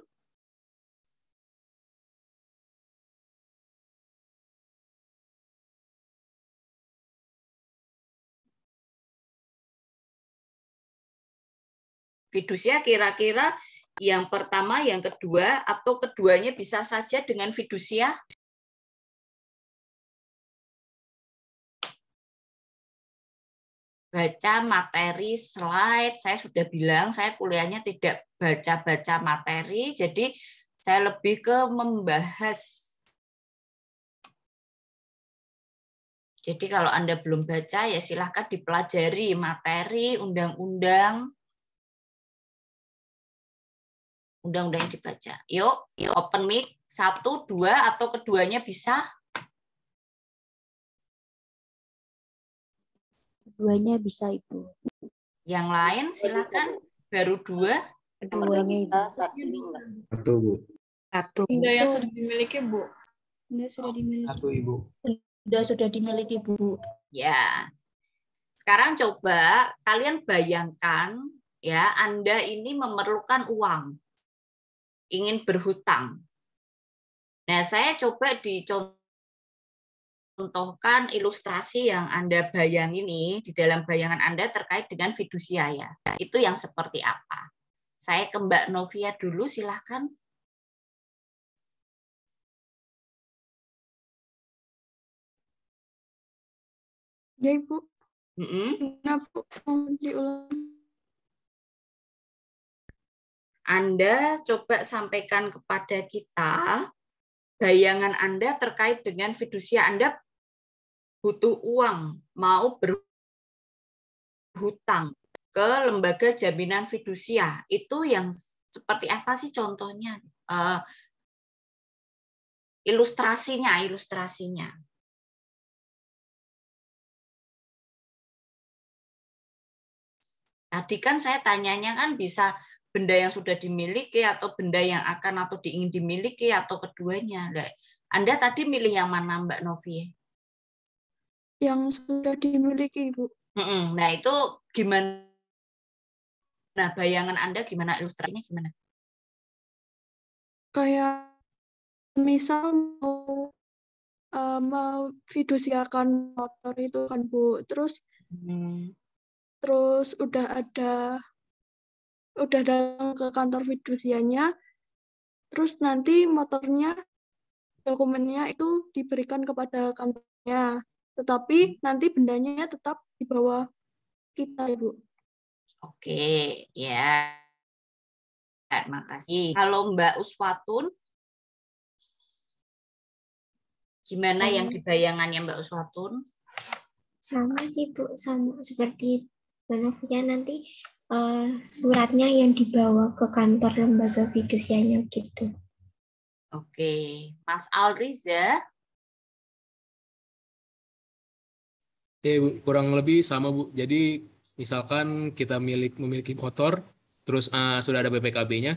Fidusia kira-kira yang pertama, yang kedua, atau keduanya bisa saja dengan fidusia? baca materi slide. Saya sudah bilang saya kuliahnya tidak baca-baca materi, jadi saya lebih ke membahas. Jadi kalau Anda belum baca ya silahkan dipelajari materi, undang-undang, undang-undang yang dibaca. Yuk, yuk open mic, satu, dua, atau keduanya bisa. Duanya bisa Ibu. Yang lain silakan. Baru dua. Keduanya Ibu. Satu Bu. Satu. Benda yang sudah dimiliki Bu. Benda sudah oh, dimiliki. Satu Ibu. Benda sudah dimiliki Bu. Ya. Sekarang coba kalian bayangkan ya Anda ini memerlukan uang. Ingin berhutang. Nah, saya coba di contoh contohkan ilustrasi yang Anda bayang ini di dalam bayangan Anda terkait dengan fidusia ya. Itu yang seperti apa? Saya ke Mbak Novia dulu, silahkan. Ya, Ibu. Mm -hmm. Kenapa mau diulang? Anda coba sampaikan kepada kita bayangan Anda terkait dengan fidusia Anda butuh uang mau berhutang ke lembaga jaminan fidusia itu yang seperti apa sih contohnya uh, ilustrasinya ilustrasinya tadi kan saya tanyanya kan bisa benda yang sudah dimiliki atau benda yang akan atau diingin dimiliki atau keduanya anda tadi milih yang mana Mbak Novi yang sudah dimiliki ibu. Nah itu gimana? Nah bayangan anda gimana ilustrasinya gimana? Kayak misal mau uh, mau fidusiakan motor itu kan bu, terus mm. terus udah ada udah datang ke kantor fidusianya, terus nanti motornya dokumennya itu diberikan kepada kantornya tetapi hmm. nanti bendanya tetap di bawah kita, Ibu. Oke, ya. Terima kasih. Kalau Mbak Uswatun, gimana hmm. yang dibayangannya Mbak Uswatun? Sama sih, Bu. Sama seperti Banavia nanti uh, suratnya yang dibawa ke kantor lembaga fidusianya gitu. Oke, Mas Alriza, Ya, kurang lebih sama, Bu. Jadi, misalkan kita milik memiliki kotor, terus uh, sudah ada BPKB-nya.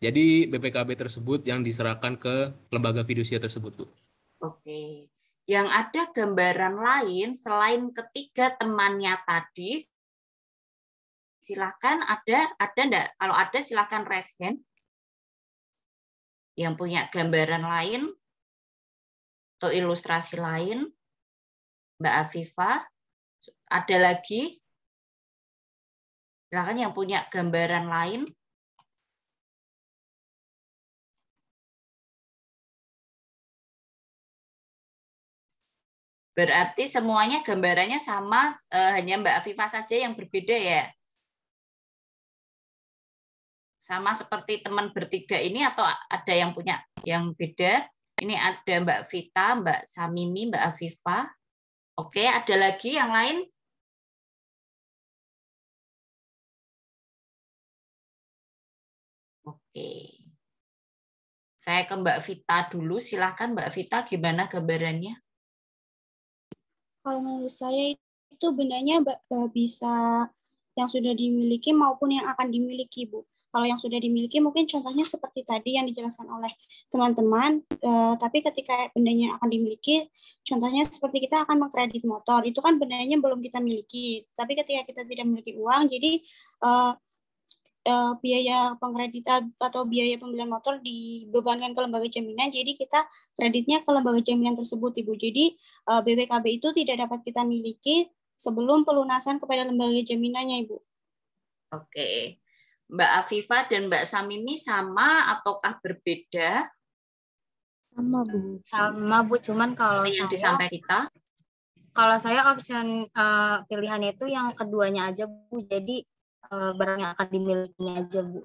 Jadi, BPKB tersebut yang diserahkan ke lembaga fidusia tersebut, Bu. Oke. Yang ada gambaran lain selain ketiga temannya tadi, silakan ada ada enggak? Kalau ada silakan raise hand. Yang punya gambaran lain atau ilustrasi lain. Mbak Afifa. Ada lagi? Silakan yang punya gambaran lain. Berarti semuanya gambarannya sama, eh, hanya Mbak Afifa saja yang berbeda ya? Sama seperti teman bertiga ini atau ada yang punya yang beda? Ini ada Mbak Vita, Mbak Samimi, Mbak Afifah. Oke, ada lagi yang lain? Oke. Saya ke Mbak Vita dulu. Silahkan Mbak Vita, gimana gambarannya? Kalau menurut saya itu benarnya eh, bisa yang sudah dimiliki maupun yang akan dimiliki, Bu. Kalau yang sudah dimiliki mungkin contohnya seperti tadi yang dijelaskan oleh teman-teman, eh, tapi ketika bendanya akan dimiliki, contohnya seperti kita akan mengkredit motor, itu kan bendanya belum kita miliki. Tapi ketika kita tidak memiliki uang, jadi uh, biaya pengkreditan atau biaya pembelian motor dibebankan ke lembaga jaminan jadi kita kreditnya ke lembaga jaminan tersebut Ibu. Jadi uh, BPKB itu tidak dapat kita miliki sebelum pelunasan kepada lembaga jaminannya Ibu. Oke. Mbak Afifa dan Mbak Samimi sama ataukah berbeda? Sama Bu. Sama Bu, cuman kalau yang disampaikan kita kalau saya option uh, pilihan itu yang keduanya aja Bu. Jadi uh, barang yang akan dimilikinya aja Bu.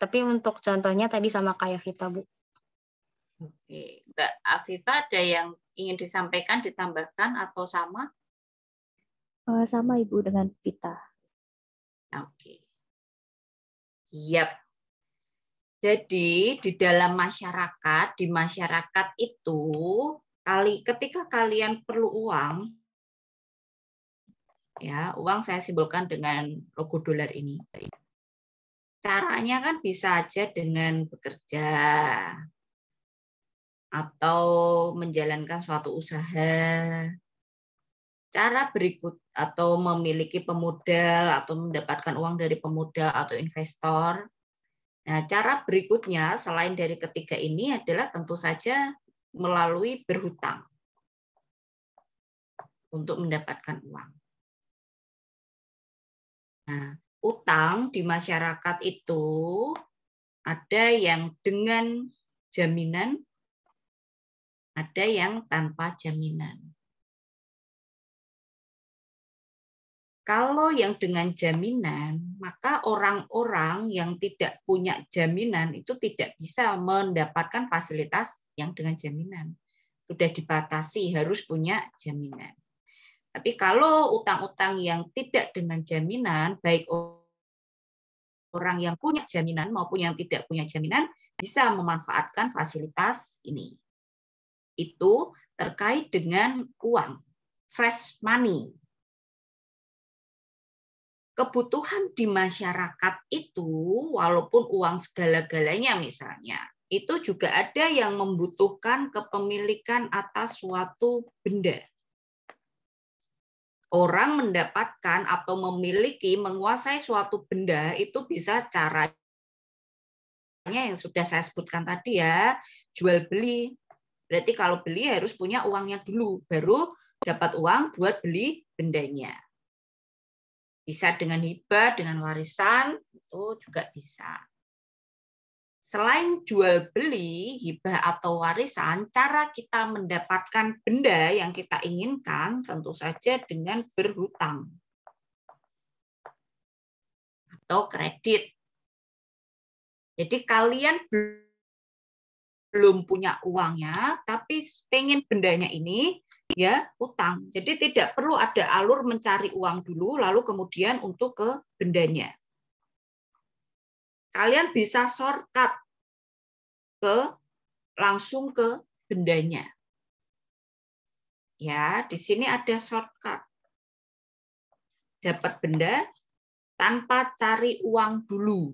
Tapi untuk contohnya tadi sama kayak Vita Bu. Oke, Mbak Afifa ada yang ingin disampaikan, ditambahkan atau sama? Uh, sama Ibu dengan Vita. Oke. Yep. Jadi di dalam masyarakat, di masyarakat itu kali ketika kalian perlu uang ya, uang saya simbolkan dengan logo dolar ini. Caranya kan bisa aja dengan bekerja atau menjalankan suatu usaha cara berikut atau memiliki pemodal atau mendapatkan uang dari pemodal atau investor. Nah, cara berikutnya selain dari ketiga ini adalah tentu saja melalui berhutang untuk mendapatkan uang. Nah, utang di masyarakat itu ada yang dengan jaminan, ada yang tanpa jaminan. Kalau yang dengan jaminan, maka orang-orang yang tidak punya jaminan itu tidak bisa mendapatkan fasilitas yang dengan jaminan. Sudah dibatasi harus punya jaminan. Tapi kalau utang-utang yang tidak dengan jaminan, baik orang yang punya jaminan maupun yang tidak punya jaminan, bisa memanfaatkan fasilitas ini. Itu terkait dengan uang, fresh money kebutuhan di masyarakat itu walaupun uang segala-galanya misalnya itu juga ada yang membutuhkan kepemilikan atas suatu benda. Orang mendapatkan atau memiliki, menguasai suatu benda itu bisa caranya yang sudah saya sebutkan tadi ya, jual beli. Berarti kalau beli harus punya uangnya dulu, baru dapat uang buat beli bendanya. Bisa dengan hibah, dengan warisan, itu juga bisa. Selain jual beli, hibah atau warisan, cara kita mendapatkan benda yang kita inginkan tentu saja dengan berhutang atau kredit. Jadi kalian belum belum punya uangnya, tapi pengen bendanya ini ya utang. Jadi tidak perlu ada alur mencari uang dulu, lalu kemudian untuk ke bendanya. Kalian bisa shortcut ke langsung ke bendanya. Ya, di sini ada shortcut. Dapat benda tanpa cari uang dulu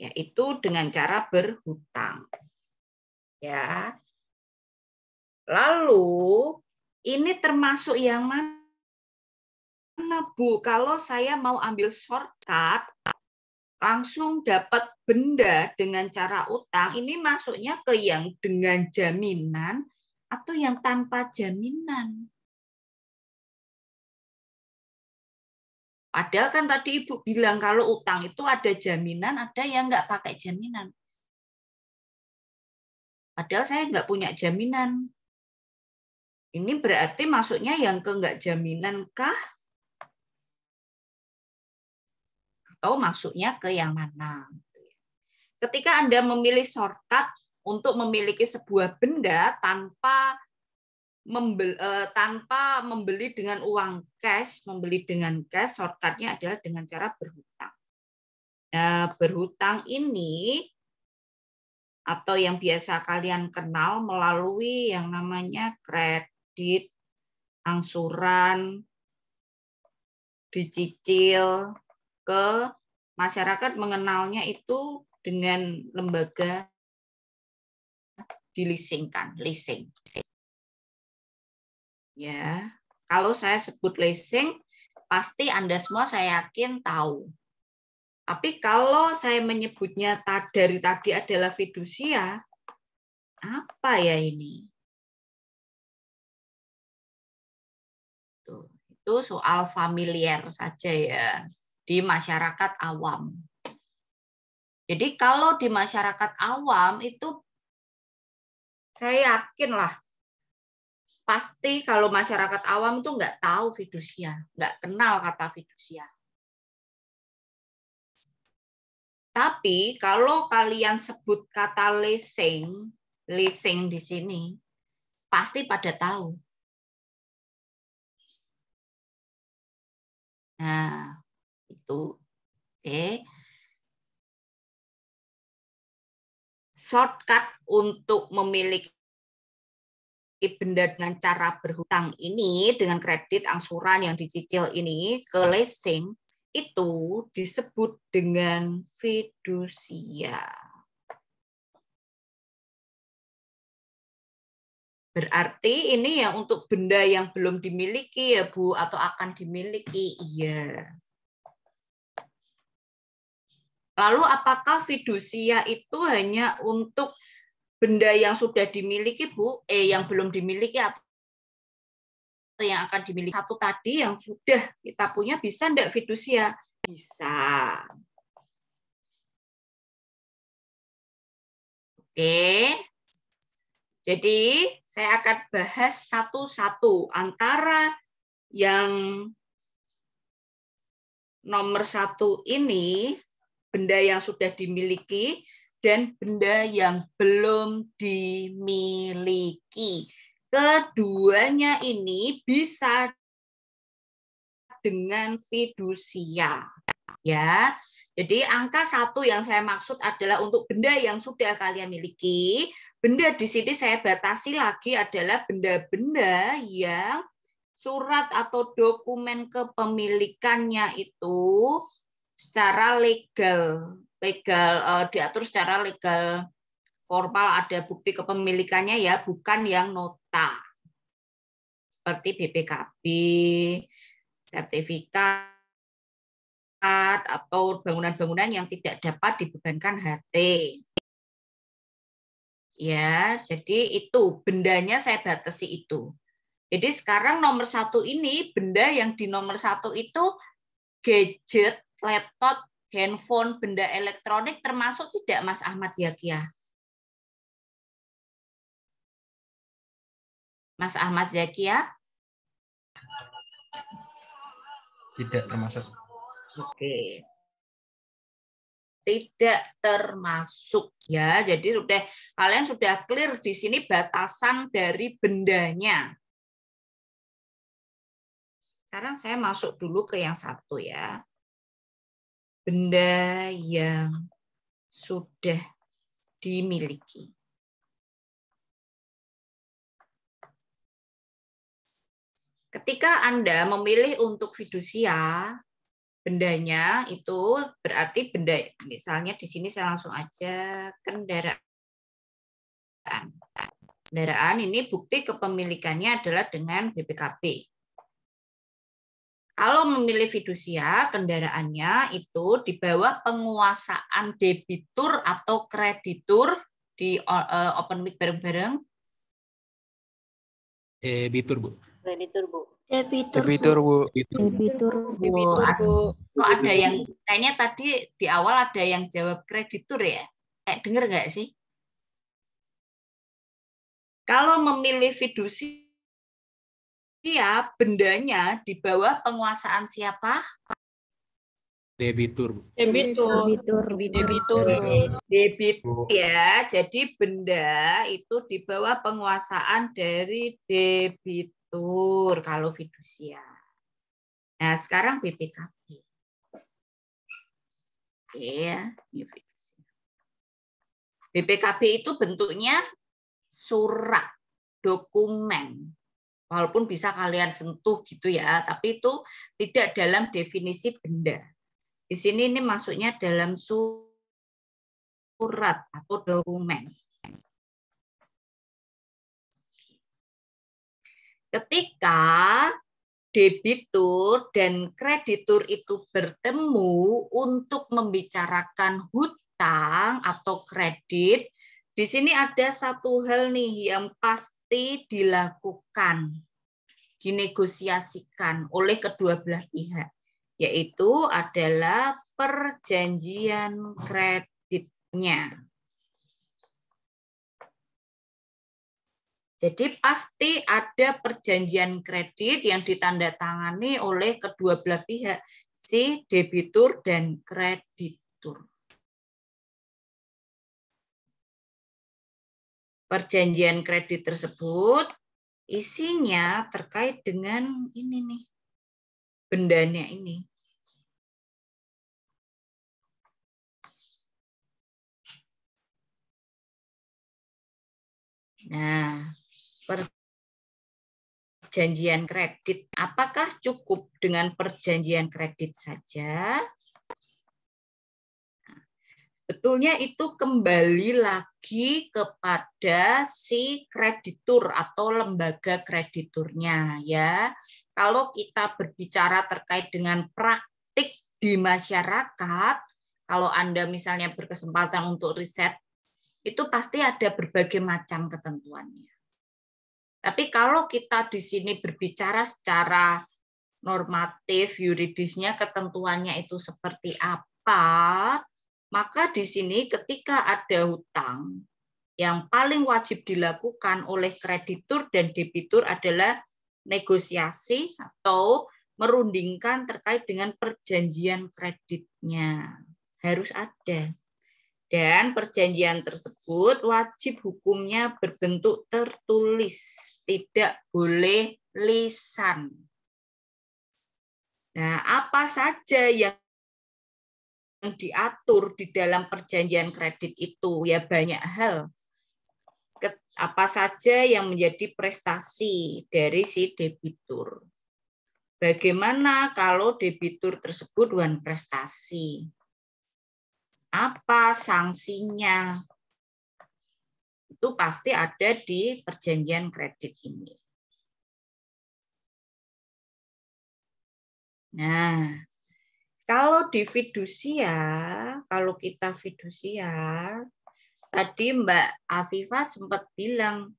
yaitu dengan cara berhutang. Ya. Lalu ini termasuk yang mana Bu? Kalau saya mau ambil shortcut langsung dapat benda dengan cara utang, ini masuknya ke yang dengan jaminan atau yang tanpa jaminan? Padahal kan tadi Ibu bilang kalau utang itu ada jaminan, ada yang nggak pakai jaminan. Padahal saya nggak punya jaminan. Ini berarti masuknya yang ke nggak jaminan kah? Atau masuknya ke yang mana? Ketika Anda memilih shortcut untuk memiliki sebuah benda tanpa membeli, uh, eh, tanpa membeli dengan uang cash, membeli dengan cash shortcutnya adalah dengan cara berhutang. Nah, berhutang ini atau yang biasa kalian kenal melalui yang namanya kredit, angsuran, dicicil ke masyarakat mengenalnya itu dengan lembaga dileasingkan, leasing. Ya, kalau saya sebut leasing, pasti Anda semua saya yakin tahu. Tapi kalau saya menyebutnya dari tadi adalah fidusia, apa ya ini? Tuh, itu soal familiar saja ya di masyarakat awam. Jadi kalau di masyarakat awam itu saya yakin lah pasti kalau masyarakat awam itu nggak tahu fidusia, nggak kenal kata fidusia. Tapi kalau kalian sebut kata leasing, leasing di sini, pasti pada tahu. Nah, itu. Oke. Shortcut untuk memiliki benda dengan cara berhutang ini dengan kredit angsuran yang dicicil ini ke leasing itu disebut dengan fidusia. Berarti ini ya untuk benda yang belum dimiliki ya Bu atau akan dimiliki, iya. Lalu apakah fidusia itu hanya untuk benda yang sudah dimiliki Bu, eh yang belum dimiliki atau yang akan dimiliki satu tadi yang sudah kita punya bisa enggak fidusia? Ya? Bisa. Oke. Jadi saya akan bahas satu-satu antara yang nomor satu ini benda yang sudah dimiliki dan benda yang belum dimiliki. Keduanya ini bisa dengan fidusia. Ya. Jadi angka satu yang saya maksud adalah untuk benda yang sudah kalian miliki. Benda di sini saya batasi lagi adalah benda-benda yang surat atau dokumen kepemilikannya itu secara legal legal uh, diatur secara legal formal ada bukti kepemilikannya ya bukan yang nota seperti BPKB sertifikat atau bangunan-bangunan yang tidak dapat dibebankan HT. Ya, jadi itu bendanya saya batasi itu. Jadi sekarang nomor satu ini benda yang di nomor satu itu gadget, laptop, handphone, benda elektronik termasuk tidak Mas Ahmad Zakia? Mas Ahmad Zakia? Tidak termasuk. Oke. Tidak termasuk ya. Jadi sudah kalian sudah clear di sini batasan dari bendanya. Sekarang saya masuk dulu ke yang satu ya benda yang sudah dimiliki. Ketika Anda memilih untuk fidusia, bendanya itu berarti benda, misalnya di sini saya langsung aja kendaraan. Kendaraan ini bukti kepemilikannya adalah dengan BPKB. Kalau memilih fidusia, kendaraannya itu di bawah penguasaan debitur atau kreditur di eh, open mic bareng-bareng. Debitur, Bu. Kreditur Bu. Debitur, debitur Bu. Debitur, Bu. Debitur, Bu. ada yang, kayaknya tadi di awal ada yang jawab kreditur ya? Eh, dengar nggak sih? Kalau memilih fidusia, manusia bendanya di bawah penguasaan siapa? Debitur. Debitur. Debitur. Debitur. Debitur ya. Jadi benda itu di bawah penguasaan dari debitur kalau fidusia. Nah, sekarang BPKP. Oke, ini BPKB itu bentuknya surat, dokumen, walaupun bisa kalian sentuh gitu ya, tapi itu tidak dalam definisi benda. Di sini ini masuknya dalam surat atau dokumen. Ketika debitur dan kreditur itu bertemu untuk membicarakan hutang atau kredit, di sini ada satu hal nih yang pasti mesti dilakukan, dinegosiasikan oleh kedua belah pihak, yaitu adalah perjanjian kreditnya. Jadi pasti ada perjanjian kredit yang ditandatangani oleh kedua belah pihak, si debitur dan kreditur. perjanjian kredit tersebut isinya terkait dengan ini nih bendanya ini. Nah, perjanjian kredit apakah cukup dengan perjanjian kredit saja Betulnya itu kembali lagi kepada si kreditur atau lembaga krediturnya ya. Kalau kita berbicara terkait dengan praktik di masyarakat, kalau Anda misalnya berkesempatan untuk riset, itu pasti ada berbagai macam ketentuannya. Tapi kalau kita di sini berbicara secara normatif, yuridisnya ketentuannya itu seperti apa, maka di sini ketika ada hutang, yang paling wajib dilakukan oleh kreditur dan debitur adalah negosiasi atau merundingkan terkait dengan perjanjian kreditnya. Harus ada. Dan perjanjian tersebut wajib hukumnya berbentuk tertulis, tidak boleh lisan. Nah, apa saja yang diatur di dalam perjanjian kredit itu ya banyak hal apa saja yang menjadi prestasi dari si debitur. Bagaimana kalau debitur tersebut bukan prestasi? Apa sanksinya? Itu pasti ada di perjanjian kredit ini. Nah, kalau di fidusia, kalau kita fidusia, tadi Mbak Afifa sempat bilang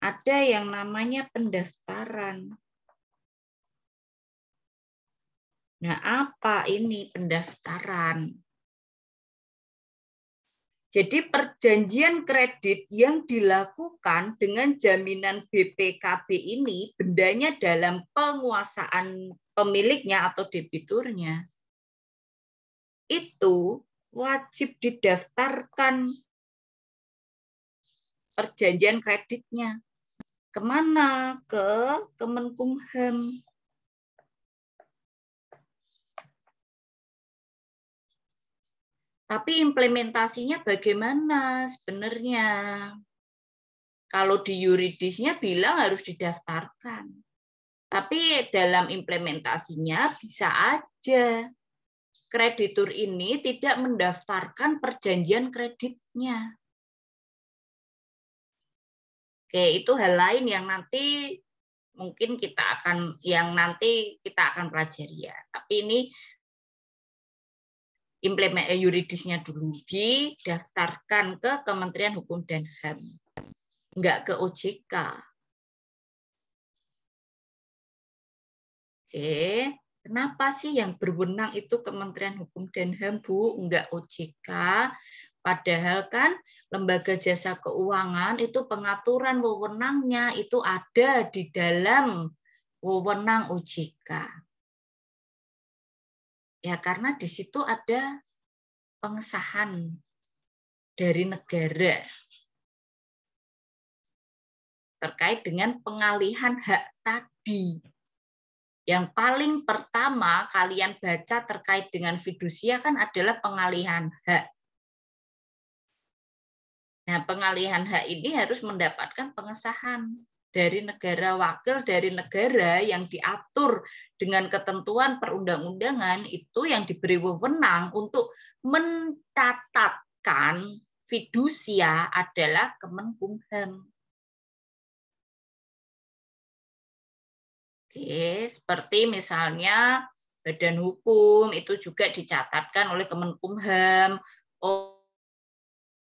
ada yang namanya pendaftaran. Nah, apa ini pendaftaran? Jadi perjanjian kredit yang dilakukan dengan jaminan BPKB ini bendanya dalam penguasaan pemiliknya atau debiturnya itu wajib didaftarkan perjanjian kreditnya. Kemana? Ke Kemenkumham. Tapi implementasinya bagaimana sebenarnya? Kalau di yuridisnya bilang harus didaftarkan. Tapi dalam implementasinya bisa aja kreditur ini tidak mendaftarkan perjanjian kreditnya. Oke, itu hal lain yang nanti mungkin kita akan yang nanti kita akan pelajari ya. Tapi ini implement eh, yuridisnya dulu didaftarkan ke Kementerian Hukum dan HAM. Enggak ke OJK. Oke. Kenapa sih yang berwenang itu Kementerian Hukum dan HAM, Bu? Enggak OJK. Padahal kan lembaga jasa keuangan itu pengaturan wewenangnya itu ada di dalam wewenang OJK. Ya karena di situ ada pengesahan dari negara terkait dengan pengalihan hak tadi yang paling pertama kalian baca terkait dengan fidusia kan adalah pengalihan hak. Nah, pengalihan hak ini harus mendapatkan pengesahan dari negara wakil dari negara yang diatur dengan ketentuan perundang-undangan itu yang diberi wewenang untuk mencatatkan fidusia adalah Kemenkumham. Oke, seperti misalnya badan hukum itu juga dicatatkan oleh Kemenkumham. Oh,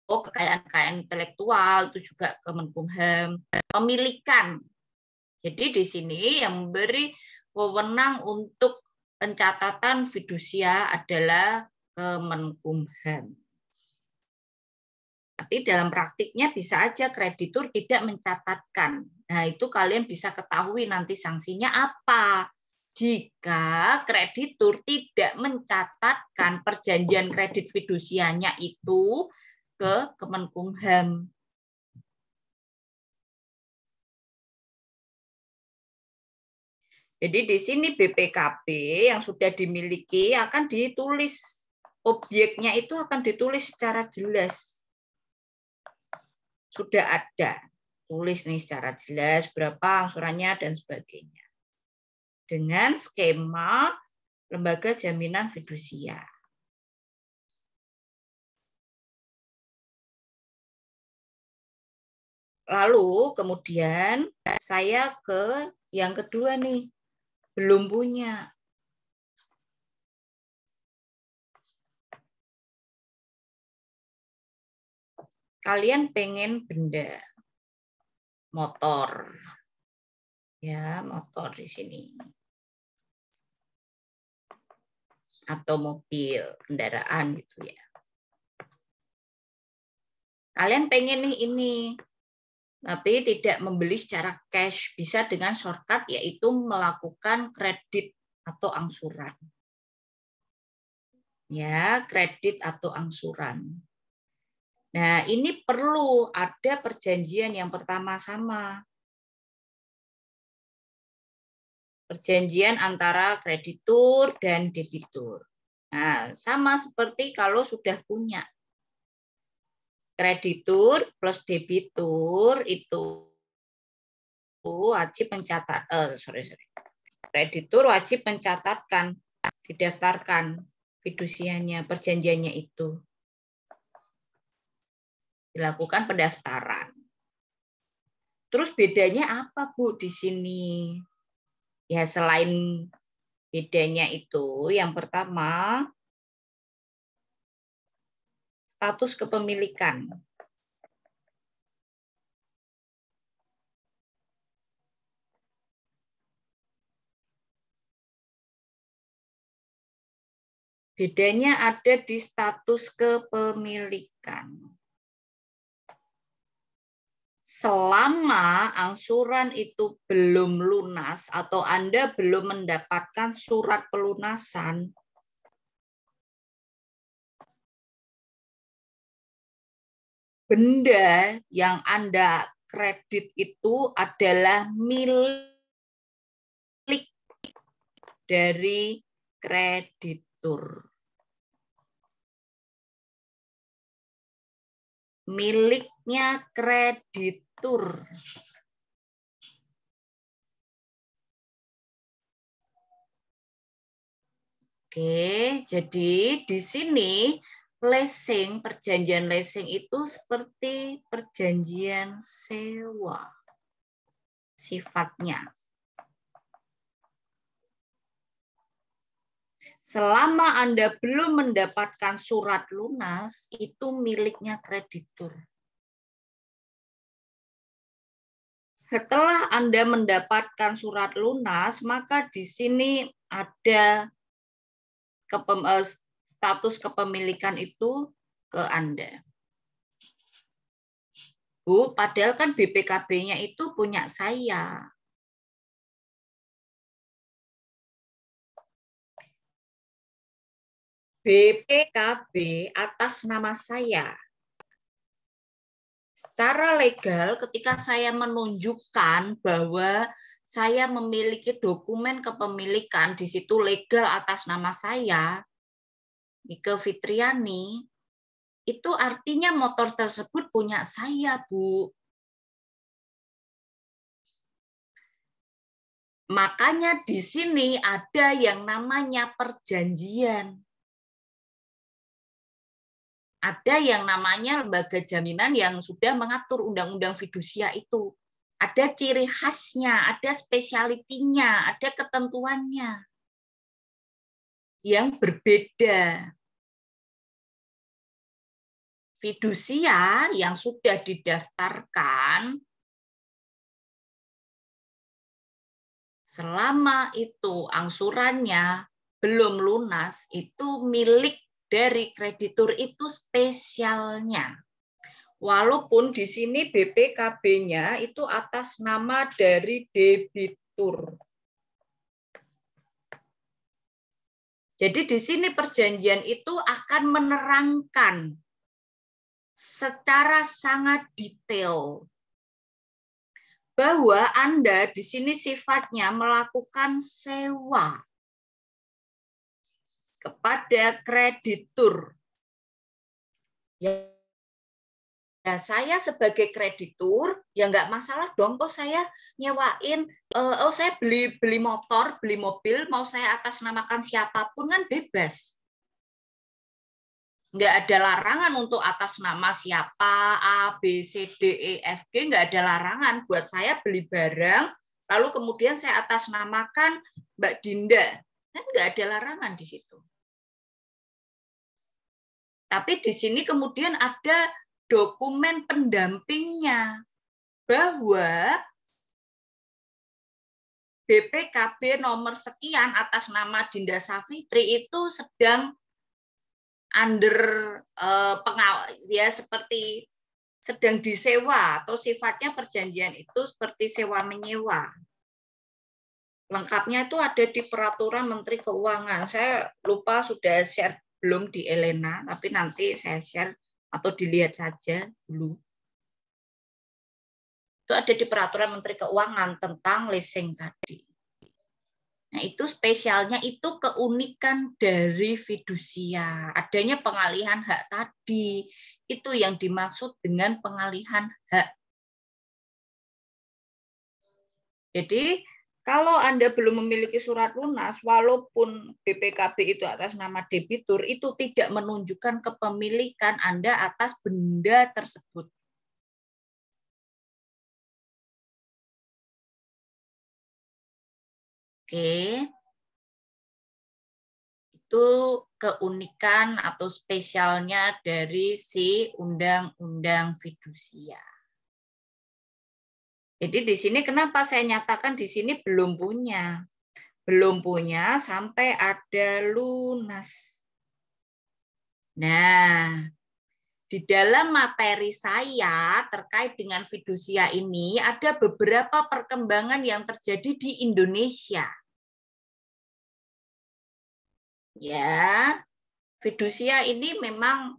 kekayaan-kekayaan intelektual itu juga Kemenkumham. Pemilikan. Jadi di sini yang memberi wewenang untuk pencatatan fidusia adalah Kemenkumham. Tapi dalam praktiknya bisa aja kreditur tidak mencatatkan Nah, itu kalian bisa ketahui nanti sanksinya apa. Jika kreditur tidak mencatatkan perjanjian kredit fidusianya itu ke Kemenkumham. Jadi di sini bpkp yang sudah dimiliki akan ditulis objeknya itu akan ditulis secara jelas. Sudah ada tulis nih secara jelas berapa angsurannya dan sebagainya. Dengan skema lembaga jaminan fidusia. Lalu kemudian saya ke yang kedua nih, belum punya. Kalian pengen benda motor. Ya, motor di sini. Atau mobil, kendaraan gitu ya. Kalian pengen nih ini, tapi tidak membeli secara cash. Bisa dengan shortcut yaitu melakukan kredit atau angsuran. Ya, kredit atau angsuran. Nah, ini perlu ada perjanjian yang pertama sama. Perjanjian antara kreditur dan debitur. Nah, sama seperti kalau sudah punya. Kreditur plus debitur itu wajib mencatat eh sorry sorry. Kreditur wajib mencatatkan didaftarkan fidusianya perjanjiannya itu dilakukan pendaftaran. Terus bedanya apa, Bu, di sini? Ya, selain bedanya itu, yang pertama, status kepemilikan. Bedanya ada di status kepemilikan selama angsuran itu belum lunas atau Anda belum mendapatkan surat pelunasan, benda yang Anda kredit itu adalah milik dari kreditur. Miliknya kredit tur. Oke, jadi di sini leasing, perjanjian leasing itu seperti perjanjian sewa sifatnya. Selama Anda belum mendapatkan surat lunas, itu miliknya kreditur. Setelah Anda mendapatkan surat lunas, maka di sini ada eh, status kepemilikan itu ke Anda. Bu, padahal kan BPKB-nya itu punya saya. BPKB atas nama saya secara legal ketika saya menunjukkan bahwa saya memiliki dokumen kepemilikan di situ legal atas nama saya Mika Fitriani itu artinya motor tersebut punya saya, Bu. Makanya di sini ada yang namanya perjanjian ada yang namanya lembaga jaminan yang sudah mengatur undang-undang fidusia itu. Ada ciri khasnya, ada spesialitinya, ada ketentuannya yang berbeda. Fidusia yang sudah didaftarkan selama itu angsurannya belum lunas itu milik dari kreditur itu spesialnya. Walaupun di sini BPKB-nya itu atas nama dari debitur. Jadi di sini perjanjian itu akan menerangkan secara sangat detail bahwa Anda di sini sifatnya melakukan sewa kepada kreditur. Ya, ya saya sebagai kreditur ya nggak masalah dong kok saya nyewain uh, oh saya beli beli motor beli mobil mau saya atas namakan siapapun kan bebas nggak ada larangan untuk atas nama siapa A B C D E F G nggak ada larangan buat saya beli barang lalu kemudian saya atas namakan Mbak Dinda kan nggak ada larangan di situ tapi di sini kemudian ada dokumen pendampingnya bahwa BPKB nomor sekian atas nama Dinda Safitri itu sedang under eh, pengawal ya seperti sedang disewa atau sifatnya perjanjian itu seperti sewa menyewa. Lengkapnya itu ada di peraturan Menteri Keuangan. Saya lupa sudah share belum di Elena, tapi nanti saya share atau dilihat saja dulu. Itu ada di peraturan Menteri Keuangan tentang leasing tadi. Nah, itu spesialnya itu keunikan dari fidusia. Adanya pengalihan hak tadi. Itu yang dimaksud dengan pengalihan hak. Jadi, kalau Anda belum memiliki surat lunas, walaupun BPKB itu atas nama debitur, itu tidak menunjukkan kepemilikan Anda atas benda tersebut. Oke. Itu keunikan atau spesialnya dari si undang-undang fidusia. Jadi di sini kenapa saya nyatakan di sini belum punya. Belum punya sampai ada lunas. Nah, di dalam materi saya terkait dengan fidusia ini ada beberapa perkembangan yang terjadi di Indonesia. Ya, fidusia ini memang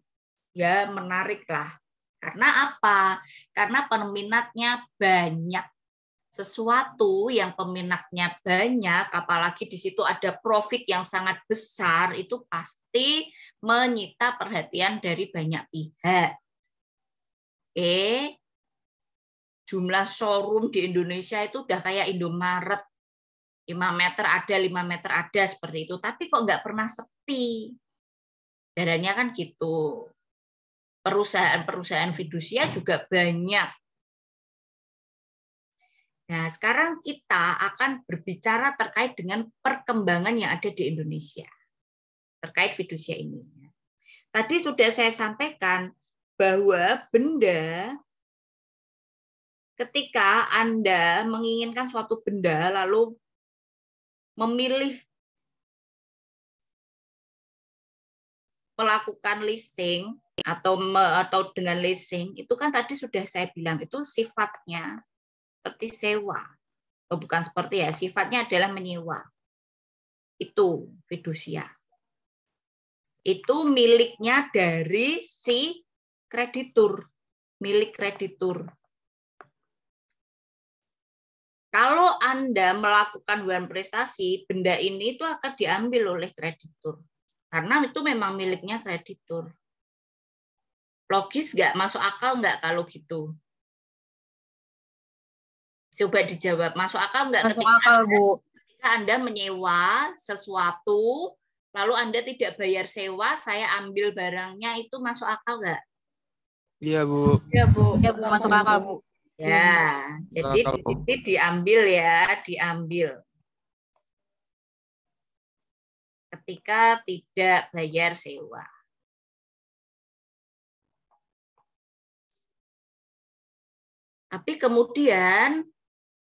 ya menarik karena apa? Karena peminatnya banyak. Sesuatu yang peminatnya banyak, apalagi di situ ada profit yang sangat besar, itu pasti menyita perhatian dari banyak pihak. Oke, jumlah showroom di Indonesia itu udah kayak Indomaret. 5 meter ada, 5 meter ada, seperti itu. Tapi kok nggak pernah sepi? Darahnya kan gitu perusahaan-perusahaan fidusia juga banyak. Nah, sekarang kita akan berbicara terkait dengan perkembangan yang ada di Indonesia terkait fidusia ini. Tadi sudah saya sampaikan bahwa benda ketika Anda menginginkan suatu benda lalu memilih melakukan leasing atau me, atau dengan leasing itu kan tadi sudah saya bilang itu sifatnya seperti sewa oh, bukan seperti ya sifatnya adalah menyewa itu fidusia itu miliknya dari si kreditur milik kreditur kalau Anda melakukan hubungan prestasi, benda ini itu akan diambil oleh kreditur. Karena itu memang miliknya kreditur logis nggak masuk akal nggak kalau gitu coba dijawab masuk akal nggak masuk ketika akal bu ketika anda menyewa sesuatu lalu anda tidak bayar sewa saya ambil barangnya itu masuk akal nggak iya bu iya bu iya bu masuk iya, akal bu ya iya. masuk jadi di sini diambil ya diambil ketika tidak bayar sewa Tapi kemudian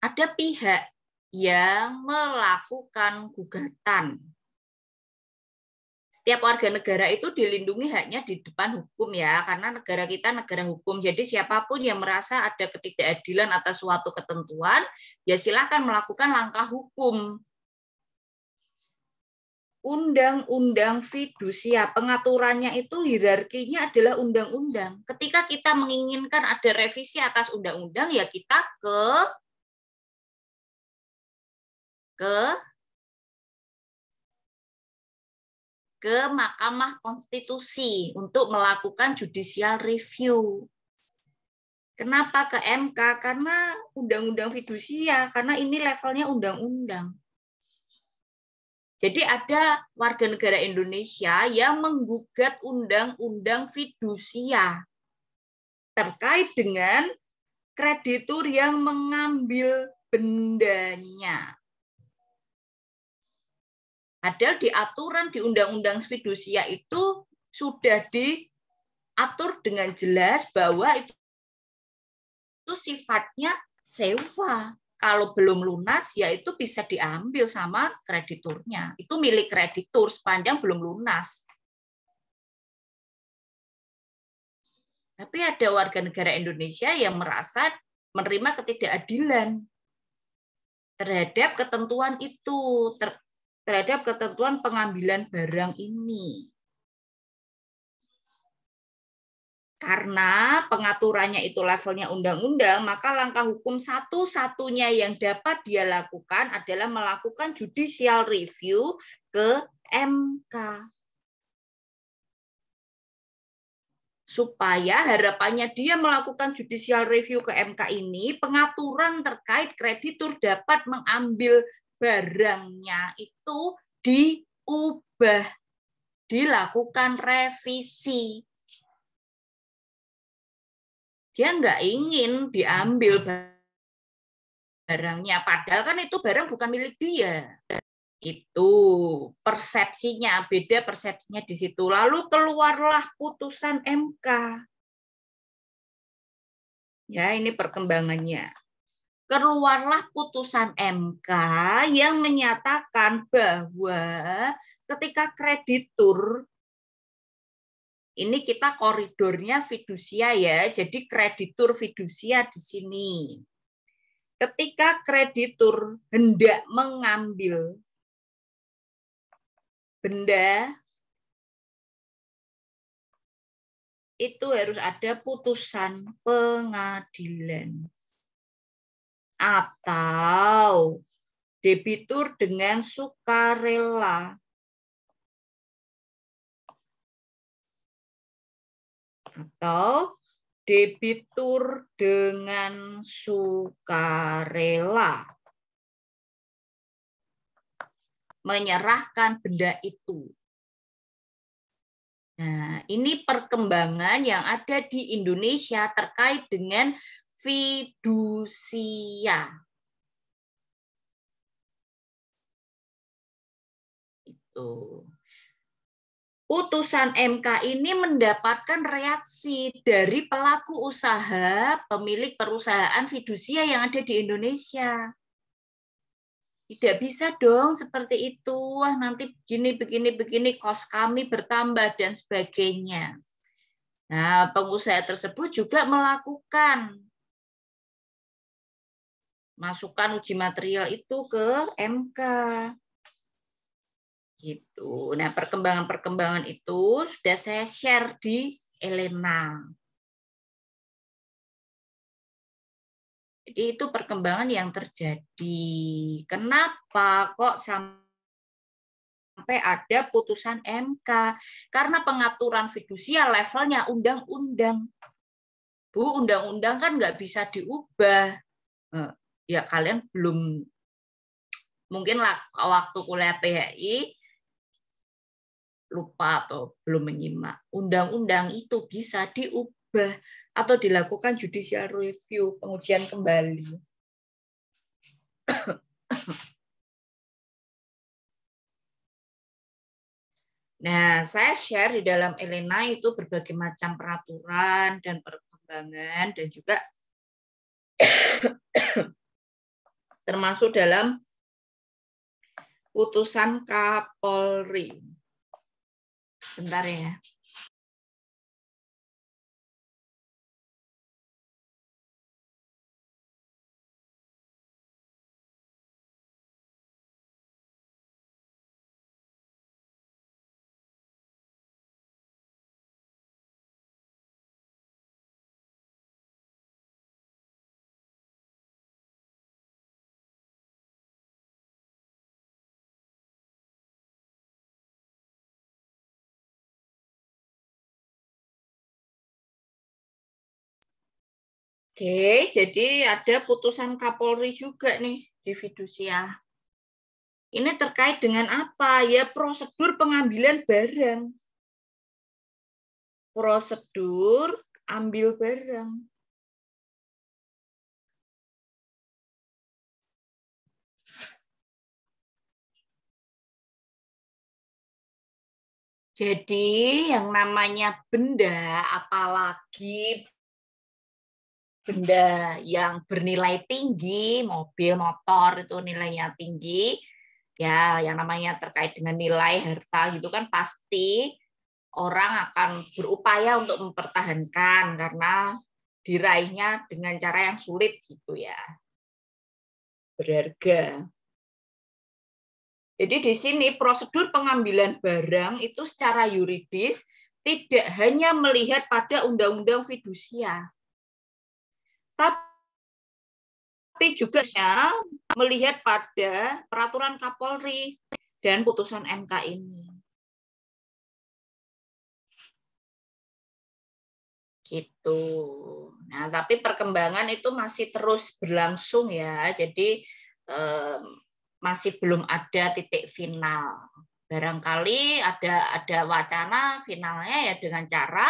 ada pihak yang melakukan gugatan. Setiap warga negara itu dilindungi haknya di depan hukum ya, karena negara kita negara hukum. Jadi siapapun yang merasa ada ketidakadilan atas suatu ketentuan, ya silahkan melakukan langkah hukum undang-undang fidusia. Pengaturannya itu hierarkinya adalah undang-undang. Ketika kita menginginkan ada revisi atas undang-undang, ya kita ke ke ke Mahkamah Konstitusi untuk melakukan judicial review. Kenapa ke MK? Karena undang-undang fidusia, karena ini levelnya undang-undang. Jadi ada warga negara Indonesia yang menggugat undang-undang fidusia terkait dengan kreditur yang mengambil bendanya. Padahal di aturan di undang-undang fidusia itu sudah diatur dengan jelas bahwa itu, itu sifatnya sewa kalau belum lunas ya itu bisa diambil sama krediturnya. Itu milik kreditur sepanjang belum lunas. Tapi ada warga negara Indonesia yang merasa menerima ketidakadilan terhadap ketentuan itu, ter, terhadap ketentuan pengambilan barang ini. Karena pengaturannya itu levelnya undang-undang, maka langkah hukum satu-satunya yang dapat dia lakukan adalah melakukan judicial review ke MK. Supaya harapannya dia melakukan judicial review ke MK ini, pengaturan terkait kreditur dapat mengambil barangnya itu diubah, dilakukan revisi dia nggak ingin diambil barangnya padahal kan itu barang bukan milik dia itu persepsinya beda persepsinya di situ lalu keluarlah putusan MK ya ini perkembangannya keluarlah putusan MK yang menyatakan bahwa ketika kreditur ini kita koridornya fidusia ya, jadi kreditur fidusia di sini. Ketika kreditur hendak mengambil benda, itu harus ada putusan pengadilan atau debitur dengan sukarela atau debitur dengan sukarela menyerahkan benda itu. Nah, ini perkembangan yang ada di Indonesia terkait dengan fidusia. Itu utusan MK ini mendapatkan reaksi dari pelaku usaha pemilik perusahaan fidusia yang ada di Indonesia. Tidak bisa dong seperti itu, wah nanti begini, begini, begini, kos kami bertambah dan sebagainya. Nah, pengusaha tersebut juga melakukan masukan uji material itu ke MK. Gitu. Nah, perkembangan-perkembangan itu sudah saya share di Elena. Jadi itu perkembangan yang terjadi. Kenapa kok sampai ada putusan MK? Karena pengaturan fidusia levelnya undang-undang. Bu, undang-undang kan nggak bisa diubah. Eh, ya kalian belum mungkin waktu kuliah PHI lupa atau belum menyimak. Undang-undang itu bisa diubah atau dilakukan judicial review, pengujian kembali. *clears throat* Nah, saya share di dalam Elena itu berbagai macam peraturan dan perkembangan dan juga *clears throat* termasuk dalam putusan Kapolri. Bentar ya. Oke, jadi ada putusan Kapolri juga nih di fidusia. Ini terkait dengan apa? Ya prosedur pengambilan barang. Prosedur ambil barang. Jadi yang namanya benda, apalagi benda yang bernilai tinggi, mobil, motor itu nilainya tinggi, ya yang namanya terkait dengan nilai harta gitu kan pasti orang akan berupaya untuk mempertahankan karena diraihnya dengan cara yang sulit gitu ya. Berharga. Jadi di sini prosedur pengambilan barang itu secara yuridis tidak hanya melihat pada undang-undang fidusia, tapi juga ya, melihat pada peraturan Kapolri dan putusan MK ini. Gitu. Nah, tapi perkembangan itu masih terus berlangsung ya. Jadi eh, masih belum ada titik final. Barangkali ada ada wacana finalnya ya dengan cara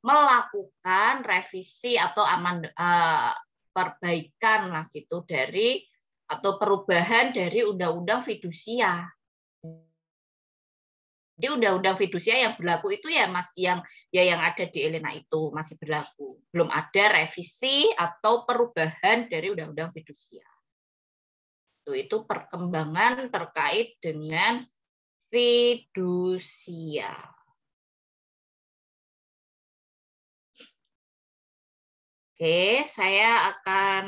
melakukan revisi atau aman uh, perbaikan lah gitu dari atau perubahan dari undang-undang fidusia. Jadi undang-undang fidusia yang berlaku itu ya Mas yang ya yang ada di Elena itu masih berlaku. Belum ada revisi atau perubahan dari undang-undang fidusia. Itu itu perkembangan terkait dengan fidusia. Oke, saya akan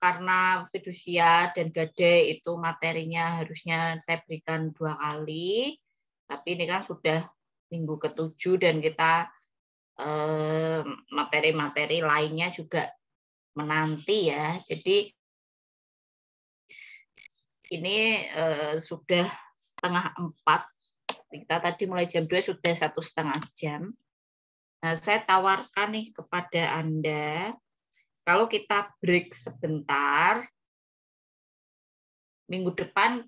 karena fidusia dan gade itu materinya harusnya saya berikan dua kali, tapi ini kan sudah minggu ketujuh dan kita eh, materi-materi eh, lainnya juga menanti ya. Jadi ini eh, sudah setengah empat. Kita tadi mulai jam dua sudah satu setengah jam. Nah, saya tawarkan nih kepada Anda, kalau kita break sebentar, minggu depan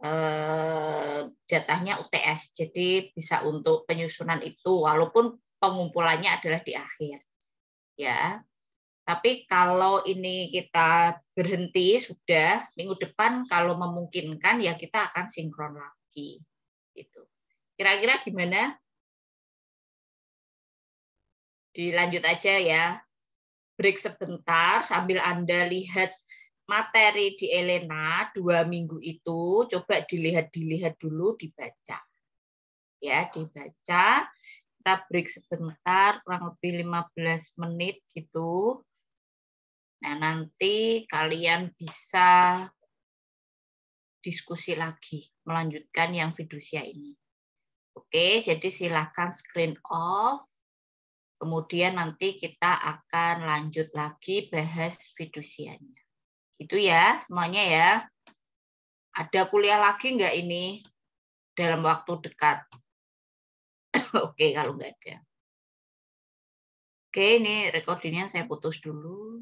eh, jatahnya UTS, jadi bisa untuk penyusunan itu, walaupun pengumpulannya adalah di akhir. ya. Tapi kalau ini kita berhenti sudah minggu depan kalau memungkinkan ya kita akan sinkron lagi. kira gitu. Kira-kira gimana? dilanjut aja ya. Break sebentar sambil Anda lihat materi di Elena dua minggu itu. Coba dilihat-dilihat dulu, dibaca. Ya, dibaca. Kita break sebentar, kurang lebih 15 menit gitu. Nah, nanti kalian bisa diskusi lagi, melanjutkan yang fidusia ini. Oke, jadi silakan screen off. Kemudian nanti kita akan lanjut lagi bahas fidusianya. Gitu ya semuanya ya. Ada kuliah lagi nggak ini dalam waktu dekat? *coughs* Oke, kalau nggak ada. Oke, ini recordingnya saya putus dulu.